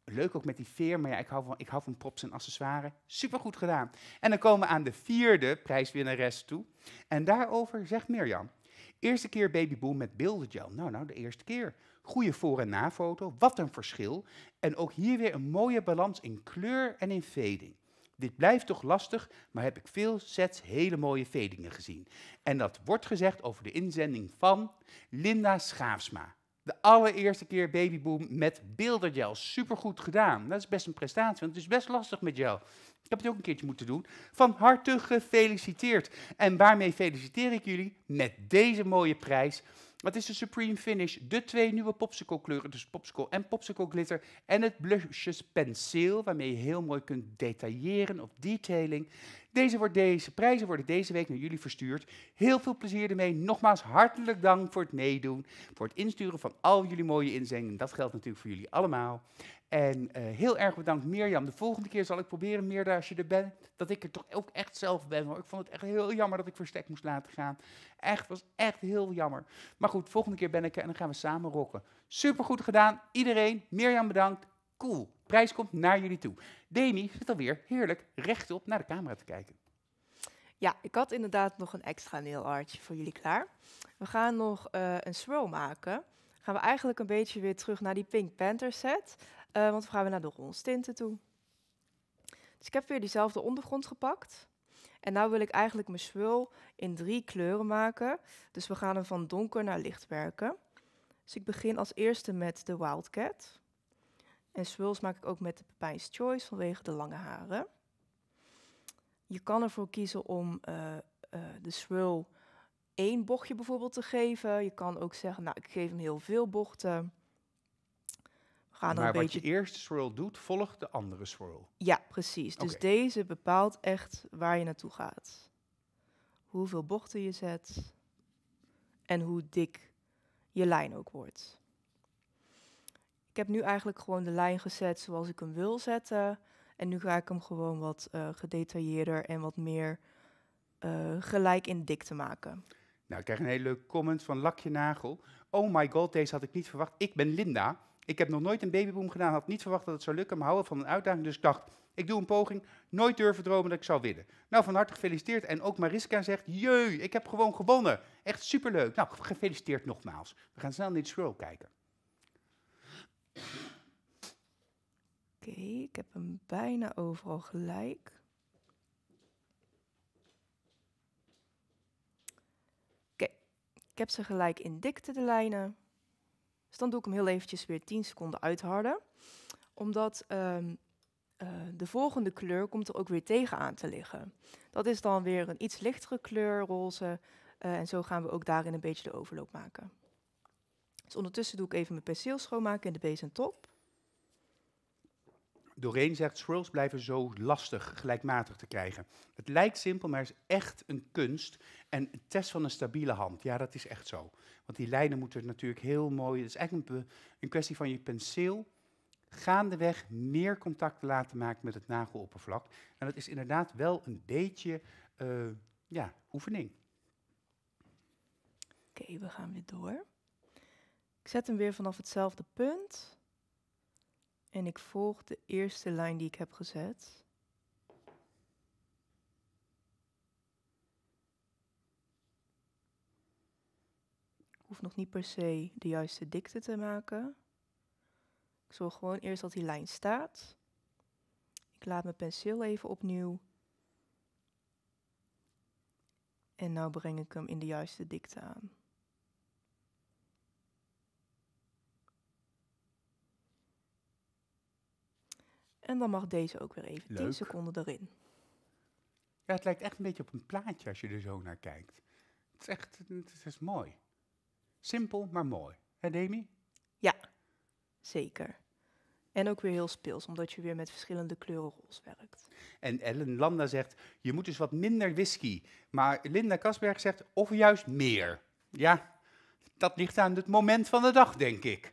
Leuk ook met die veer, maar ja, ik hou van, ik hou van props en accessoires. Super goed gedaan. En dan komen we aan de vierde prijswinnares toe. En daarover zegt Mirjam. Eerste keer babyboom met gel Nou, nou, de eerste keer. Goede voor- en nafoto, wat een verschil. En ook hier weer een mooie balans in kleur en in veding. Dit blijft toch lastig, maar heb ik veel sets hele mooie vedingen gezien. En dat wordt gezegd over de inzending van Linda Schaafsma. De allereerste keer babyboom met beeldergel. Supergoed gedaan. Dat is best een prestatie, want het is best lastig met gel. Ik heb het ook een keertje moeten doen. Van harte gefeliciteerd. En waarmee feliciteer ik jullie met deze mooie prijs wat is de Supreme Finish? De twee nieuwe popsicle kleuren, dus popsicle en popsicle glitter. En het blushes penseel, waarmee je heel mooi kunt detailleren of detailing. Deze, wordt deze prijzen worden deze week naar jullie verstuurd. Heel veel plezier ermee. Nogmaals hartelijk dank voor het meedoen, voor het insturen van al jullie mooie inzendingen. Dat geldt natuurlijk voor jullie allemaal. En eh, heel erg bedankt Mirjam. De volgende keer zal ik proberen, Mirjam, als je er bent, dat ik er toch ook echt zelf ben. ik vond het echt heel jammer dat ik verstek moest laten gaan. Echt, was echt heel jammer. Maar goed, volgende keer ben ik er en dan gaan we samen rocken. Supergoed gedaan, iedereen. Mirjam bedankt. Cool. Prijs komt naar jullie toe. Demi zit alweer heerlijk rechtop naar de camera te kijken. Ja, ik had inderdaad nog een extra nail voor jullie klaar. We gaan nog eh, een swirl maken. Gaan we eigenlijk een beetje weer terug naar die Pink Panther set. Uh, want we gaan weer naar de ronstinten toe. Dus ik heb weer diezelfde ondergrond gepakt. En nu wil ik eigenlijk mijn swirl in drie kleuren maken. Dus we gaan hem van donker naar licht werken. Dus ik begin als eerste met de Wildcat. En swirls maak ik ook met de Pepijn's Choice vanwege de lange haren. Je kan ervoor kiezen om eh, eh, de swirl één bochtje bijvoorbeeld te geven. Je kan ook zeggen, nou ik geef hem heel veel bochten maar wat je eerste swirl doet, volgt de andere swirl. Ja, precies. Dus deze bepaalt echt waar je naartoe gaat. Hoeveel bochten je zet en hoe dik je lijn ook wordt. Ik heb nu eigenlijk gewoon de lijn gezet zoals ik hem wil zetten. En nu ga ik hem gewoon wat eh, gedetailleerder en wat meer eh, gelijk in dikte maken. Nou, ik krijg een hele leuke comment van Lakje Nagel. Oh my god, deze had ik niet verwacht. Ik ben Linda. Ik heb nog nooit een babyboom gedaan, had niet verwacht dat het zou lukken, maar houden van een uitdaging. Dus ik dacht, ik doe een poging, nooit durven dromen dat ik zou winnen. Nou, van harte gefeliciteerd. En ook Mariska zegt, jeu, ik heb gewoon gewonnen. Echt superleuk. Nou, gefeliciteerd nogmaals. We gaan snel naar de scroll kijken. Oké, ik heb hem bijna overal gelijk. Oké, ik heb ze gelijk in dikte de lijnen. Dus dan doe ik hem heel eventjes weer 10 seconden uitharden. Omdat ehm, eh, de volgende kleur komt er ook weer tegenaan te liggen. Dat is dan weer een iets lichtere kleur, roze. Eh, en zo gaan we ook daarin een beetje de overloop maken. Dus ondertussen doe ik even mijn penseel schoonmaken in de base en top. Doreen zegt, swirls blijven zo lastig gelijkmatig te krijgen. Het lijkt simpel, maar is echt een kunst en een test van een stabiele hand. Ja, dat is echt zo. Want die lijnen moeten natuurlijk heel mooi... Het is eigenlijk een, een kwestie van je penseel gaandeweg meer contact te laten maken met het nageloppervlak. En dat is inderdaad wel een beetje uh, ja, oefening. Oké, we gaan weer door. Ik zet hem weer vanaf hetzelfde punt. En ik volg de eerste lijn die ik heb gezet. Ik hoef nog niet per se de juiste dikte te maken. Ik zorg gewoon eerst dat die lijn staat. Ik laat mijn penseel even opnieuw. En nu breng ik hem in de juiste dikte aan. En dan mag deze ook weer even 10 seconden erin. Ja, het lijkt echt een beetje op een plaatje als je er zo naar kijkt. Het is echt het is mooi. Simpel, maar mooi. Hè, Demi? Ja, zeker. En ook weer heel speels, omdat je weer met verschillende kleuren roze werkt. En Ellen Landa zegt, je moet dus wat minder whisky. Maar Linda Kasberg zegt, of juist meer. Ja, dat ligt aan het moment van de dag, denk ik.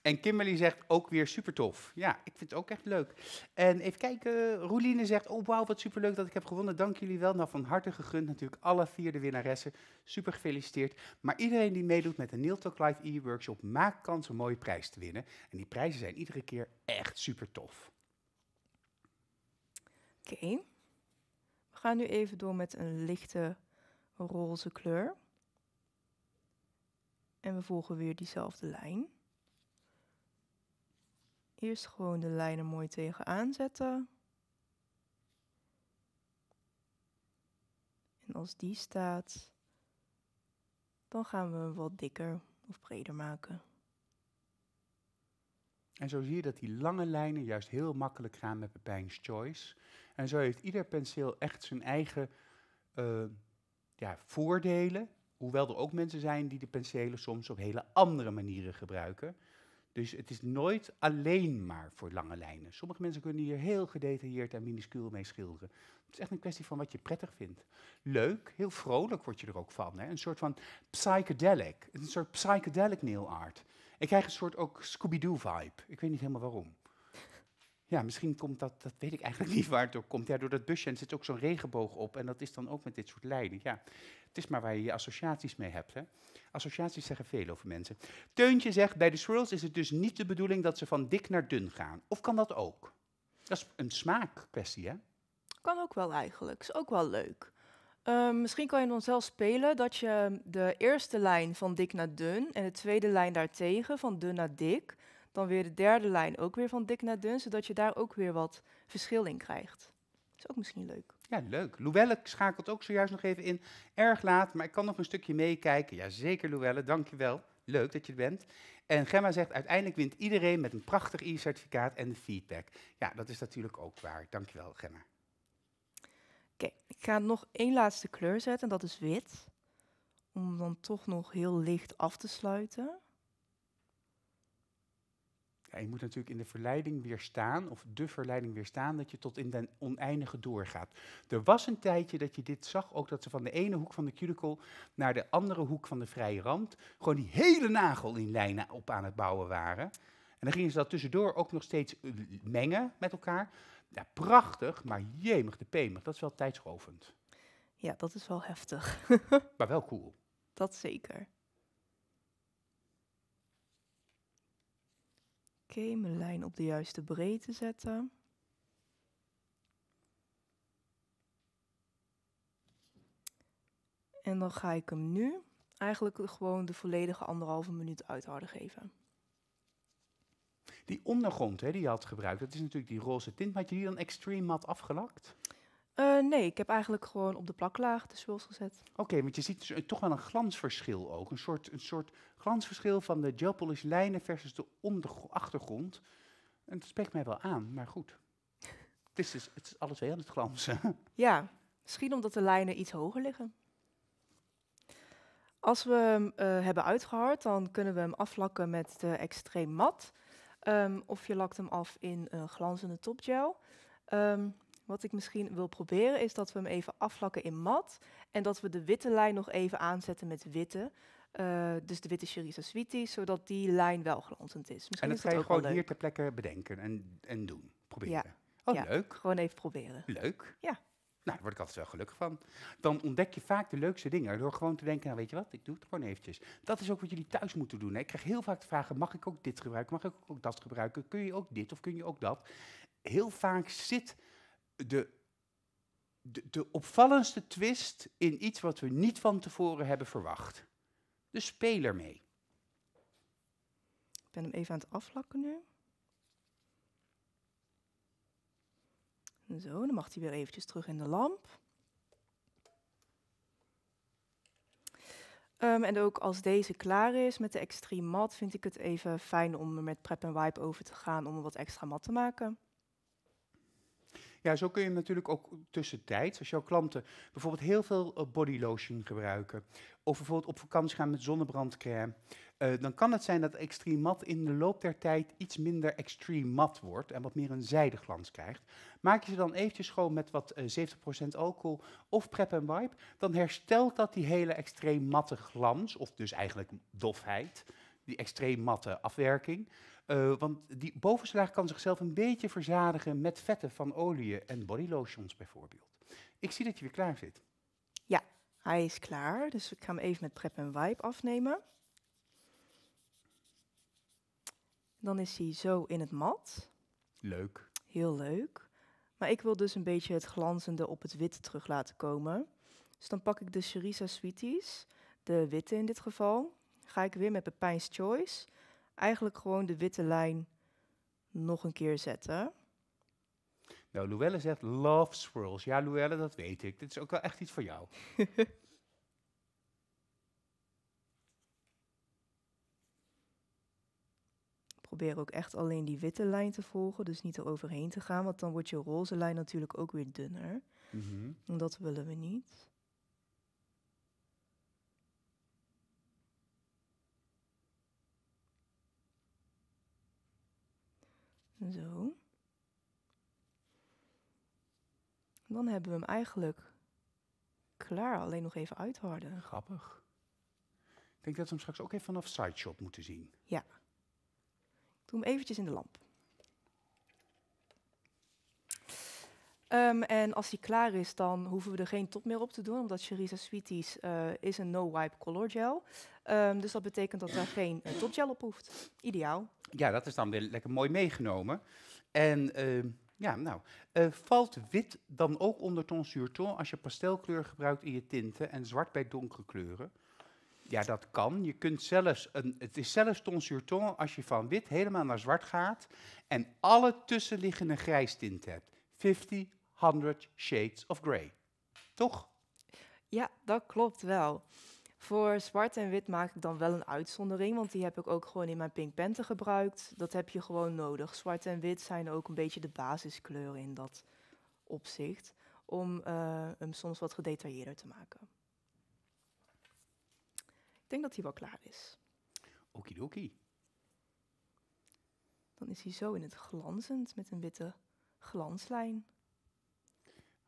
En Kimberly zegt ook weer super tof. Ja, ik vind het ook echt leuk. En even kijken, Roeline zegt, oh wauw, wat superleuk dat ik heb gewonnen. Dank jullie wel. Nou, van harte gegund natuurlijk alle vier de winnaressen. Super gefeliciteerd. Maar iedereen die meedoet met de Neil Talk Live e-workshop, maakt kans een mooie prijs te winnen. En die prijzen zijn iedere keer echt super tof. Oké. We gaan nu even door met een lichte roze kleur. En we volgen weer diezelfde lijn. Eerst gewoon de lijnen mooi tegenaan zetten. En als die staat, dan gaan we hem wat dikker of breder maken. En zo zie je dat die lange lijnen juist heel makkelijk gaan met Pepijn's Choice. En zo heeft ieder penseel echt zijn eigen eh, ja, voordelen. Hoewel er ook mensen zijn die de penselen soms op hele andere manieren gebruiken. Dus het is nooit alleen maar voor lange lijnen. Sommige mensen kunnen hier heel gedetailleerd en minuscuul mee schilderen. Het is echt een kwestie van wat je prettig vindt. Leuk, heel vrolijk word je er ook van. Hè? Een soort van psychedelic. Een soort psychedelic nail art. Ik krijg een soort ook Scooby-Doo vibe. Ik weet niet helemaal waarom. Ja, misschien komt dat, dat weet ik eigenlijk *laughs* niet waar het door komt. Ja, door dat busje en zit ook zo'n regenboog op. En dat is dan ook met dit soort lijnen. Ja, het is maar waar je je associaties mee hebt. Hè? Associaties zeggen veel over mensen. Teuntje zegt, bij de swirls is het dus niet de bedoeling dat ze van dik naar dun gaan. Of kan dat ook? Dat is een smaakkwestie, hè? Kan ook wel eigenlijk. Is ook wel leuk. Ehm, misschien kan je dan zelf spelen dat je de eerste lijn van dik naar dun en de tweede lijn daartegen van dun naar dik. Dan weer de derde lijn ook weer van dik naar dun, zodat je daar ook weer wat verschil in krijgt. Is ook misschien leuk. Ja, leuk. Louelle schakelt ook zojuist nog even in. Erg laat, maar ik kan nog een stukje meekijken. Jazeker, Louelle, dankjewel. Leuk dat je er bent. En Gemma zegt, uiteindelijk wint iedereen met een prachtig e-certificaat en de feedback. Ja, dat is natuurlijk ook waar. Dankjewel, Gemma. Oké, ik ga nog één laatste kleur zetten en dat is wit. Om dan toch nog heel licht af te sluiten. Ja, je moet natuurlijk in de verleiding weerstaan, of de verleiding weerstaan, dat je tot in den oneindige doorgaat. Er was een tijdje dat je dit zag, ook dat ze van de ene hoek van de cuticle naar de andere hoek van de vrije rand gewoon die hele nagel in lijnen op aan het bouwen waren. En dan gingen ze dat tussendoor ook nog steeds eh, mengen met elkaar. Ja, prachtig, maar jemig de pemig. Dat is wel tijdsrovend. Ja, dat is wel heftig. *laughs* maar wel cool. Dat zeker. Oké, mijn lijn op de juiste breedte zetten. En dan ga ik hem nu eigenlijk gewoon de volledige anderhalve minuut uitharden geven. Die ondergrond hè, die je had gebruikt, dat is natuurlijk die roze tint. Maar had je die dan extreem mat afgelakt? Eh, nee, ik heb eigenlijk gewoon op de plaklaag de swirls gezet. Oké, want je ziet dus, toch wel een glansverschil ook. Een soort, een soort glansverschil van de polish lijnen versus de achtergrond. En dat spreekt mij wel aan, maar goed. het, is alles dus, het is twee aan het glansen. *laughs* Ja, misschien omdat de lijnen iets hoger liggen. Als we hem eh, hebben uitgehard, dan kunnen we hem aflakken met de extreem mat. Ehm, of je lakt hem af in een glanzende topgel. Ehm, wat ik misschien wil proberen is dat we hem even afvlakken in mat. En dat we de witte lijn nog even aanzetten met witte. Eh, dus de witte Sherisa Sweetie, zodat die lijn wel glanzend is. Misschien en dat, ga je gewoon hier ter plekke bedenken en, en doen, proberen. Ja. Oh, ja. leuk. Gewoon even proberen. Leuk. Ja. Nou, daar word ik altijd wel gelukkig van. Dan ontdek je vaak de leukste dingen door gewoon te denken, nou weet je wat, ik doe het gewoon eventjes. Dat is ook wat jullie thuis moeten doen. Hè. Ik krijg heel vaak de vragen, mag ik ook dit gebruiken, mag ik ook dat gebruiken, kun je ook dit of kun je ook dat? Heel vaak zit de, de, de opvallendste twist in iets wat we niet van tevoren hebben verwacht. De speler mee. Ik ben hem even aan het aflakken nu. Zo, dan mag hij weer eventjes terug in de lamp. Ehm, en ook als deze klaar is met de extreem mat, vind ik het even fijn om er met prep en wipe over te gaan om er wat extra mat te maken. Ja, zo kun je natuurlijk ook tussentijds, als jouw klanten bijvoorbeeld heel veel eh, body lotion gebruiken, of bijvoorbeeld op vakantie gaan met zonnebrandcrème, eh, dan kan het zijn dat extreem mat in de loop der tijd iets minder extreem mat wordt en wat meer een zijdeglans krijgt. Maak je ze dan eventjes schoon met wat 70% eh, alcohol of prep en wipe, dan herstelt dat die hele extreem matte glans, of dus eigenlijk dofheid, die extreem matte afwerking. Eh, want die bovenslaag kan zichzelf een beetje verzadigen met vetten van oliën en bodylotions bijvoorbeeld. Ik zie dat je weer klaar zit. Ja, hij is klaar. Dus ik ga hem even met prep en wipe afnemen. Dan is hij zo in het mat. Leuk. Heel leuk. Maar ik wil dus een beetje het glanzende op het wit terug laten komen. Dus dan pak ik de Charissa Sweeties, de witte in dit geval. Ga ik weer met Pepijn's Choice eigenlijk gewoon de witte lijn nog een keer zetten. Nou, Luelle zegt love swirls. Ja, Luelle, dat weet ik. Dit is ook wel echt iets voor jou. *laughs* Probeer ook echt alleen die witte lijn te volgen, dus niet eroverheen te gaan, want dan wordt je roze lijn natuurlijk ook weer dunner. En mhm. dat willen we niet. Zo. Dan hebben we hem eigenlijk klaar. Alleen nog even uitharden. Grappig. Ik denk dat we hem straks ook even vanaf Sideshop moeten zien. Ja. Ik doe hem eventjes in de lamp. Ehm, en als die klaar is, dan hoeven we er geen top meer op te doen, omdat Cherisa Sweeties eh, is een no-wipe color gel. Um, dus dat betekent dat daar geen uh, topgel op hoeft. Ideaal. Ja, dat is dan weer lekker mooi meegenomen. En ehm, ja, nou, eh, valt wit dan ook onder ton als je pastelkleur gebruikt in je tinten en zwart bij donkere kleuren? Ja, dat kan. Je kunt zelfs een, het is zelfs ton als je van wit helemaal naar zwart gaat en alle tussenliggende grijstinten hebt. 50 Hundred Shades of Grey. Toch? Ja, dat klopt wel. Voor zwart en wit maak ik dan wel een uitzondering, want die heb ik ook gewoon in mijn Pink Panther gebruikt. Dat heb je gewoon nodig. Zwart en wit zijn ook een beetje de basiskleuren in dat opzicht, om eh, hem soms wat gedetailleerder te maken. Ik denk dat hij wel klaar is. Okidoki. Dan is hij zo in het glanzend met een witte glanslijn.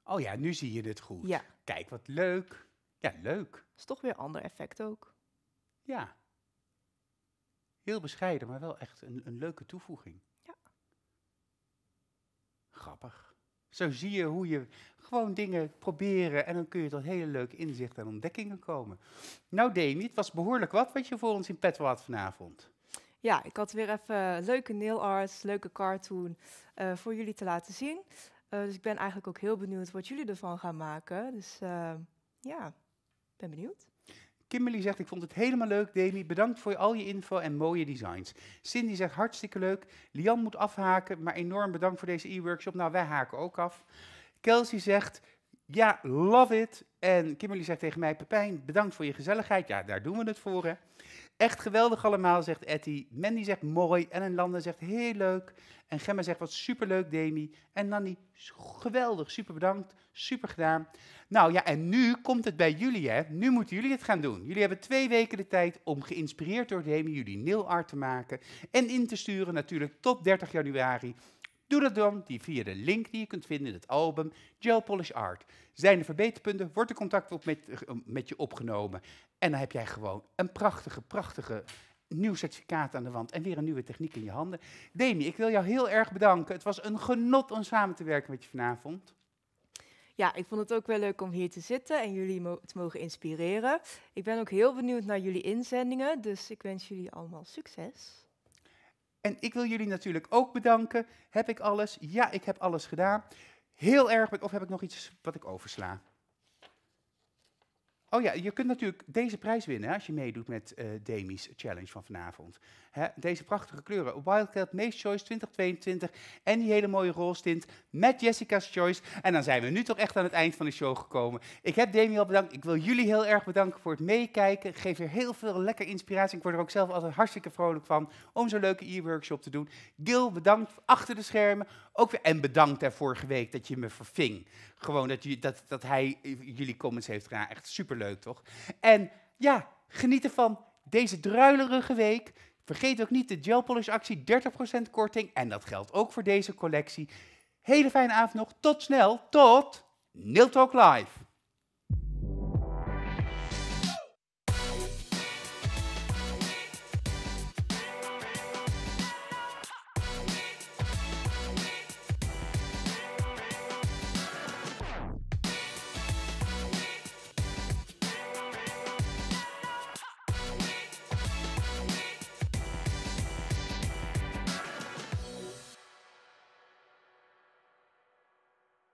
Oh ja, nu zie je dit goed. Kijk, wat leuk. Ja, leuk. Is toch weer ander effect ook. Ja. Heel bescheiden, maar wel echt een, een leuke toevoeging. Ja. Grappig. Zo zie je hoe je gewoon dingen proberen en dan kun je tot hele leuke inzichten en ontdekkingen komen. Nou, Demi, het was behoorlijk wat wat je voor ons in petto had vanavond. Ja, ik had weer even leuke nail arts, leuke cartoon eh, voor jullie te laten zien. Eh, dus ik ben eigenlijk ook heel benieuwd wat jullie ervan gaan maken. Dus eh, ja, ben benieuwd. Kimberly zegt, ik vond het helemaal leuk, Demi. Bedankt voor al je info en mooie designs. Cindy zegt, hartstikke leuk. Lian moet afhaken, maar enorm bedankt voor deze e-workshop. Nou, wij haken ook af. Kelsey zegt, ja, love it. En Kimberly zegt tegen mij, Pepijn, bedankt voor je gezelligheid. Ja, daar doen we het voor, hè. Echt geweldig allemaal, zegt Etty. Mandy zegt mooi. En Landen zegt heel leuk. En Gemma zegt wat superleuk, Demi. En Nanny, geweldig, super bedankt, super gedaan. Nou ja, en nu komt het bij jullie, hè. Nu moeten jullie het gaan doen. Jullie hebben twee weken de tijd om geïnspireerd door Demi jullie nail art te maken. En in te sturen natuurlijk tot 30 januari Doe dat dan via de link die je kunt vinden in het album Gel Polish Art. Zijn er verbeterpunten, wordt er contact op met, eh, met je opgenomen. En dan heb jij gewoon een prachtige, prachtige nieuw certificaat aan de wand en weer een nieuwe techniek in je handen. Demi, ik wil jou heel erg bedanken. Het was een genot om samen te werken met je vanavond. Ja, ik vond het ook wel leuk om hier te zitten en jullie te mogen inspireren. Ik ben ook heel benieuwd naar jullie inzendingen, dus ik wens jullie allemaal succes. En ik wil jullie natuurlijk ook bedanken. Heb ik alles? Ja, ik heb alles gedaan. Heel erg, of heb ik nog iets wat ik oversla? Oh ja, je kunt natuurlijk deze prijs winnen als je meedoet met eh, Demis Challenge van vanavond deze prachtige kleuren. Wildcat Maze Choice 2022 en die hele mooie rolstint met Jessica's Choice. En dan zijn we nu toch echt aan het eind van de show gekomen. Ik heb Demi al bedankt. Ik wil jullie heel erg bedanken voor het meekijken. Geef weer heel veel lekker inspiratie. Ik word er ook zelf altijd hartstikke vrolijk van om zo'n leuke e-workshop te doen. Gil, bedankt achter de schermen. Ook weer, en bedankt daar vorige week dat je me verving. Gewoon dat, dat, dat hij jullie comments heeft gedaan. Echt superleuk, toch? En ja, geniet van Deze druilerige week. Vergeet ook niet de gel polish actie, 30% korting. En dat geldt ook voor deze collectie. Hele fijne avond nog. Tot snel. Tot talk Live.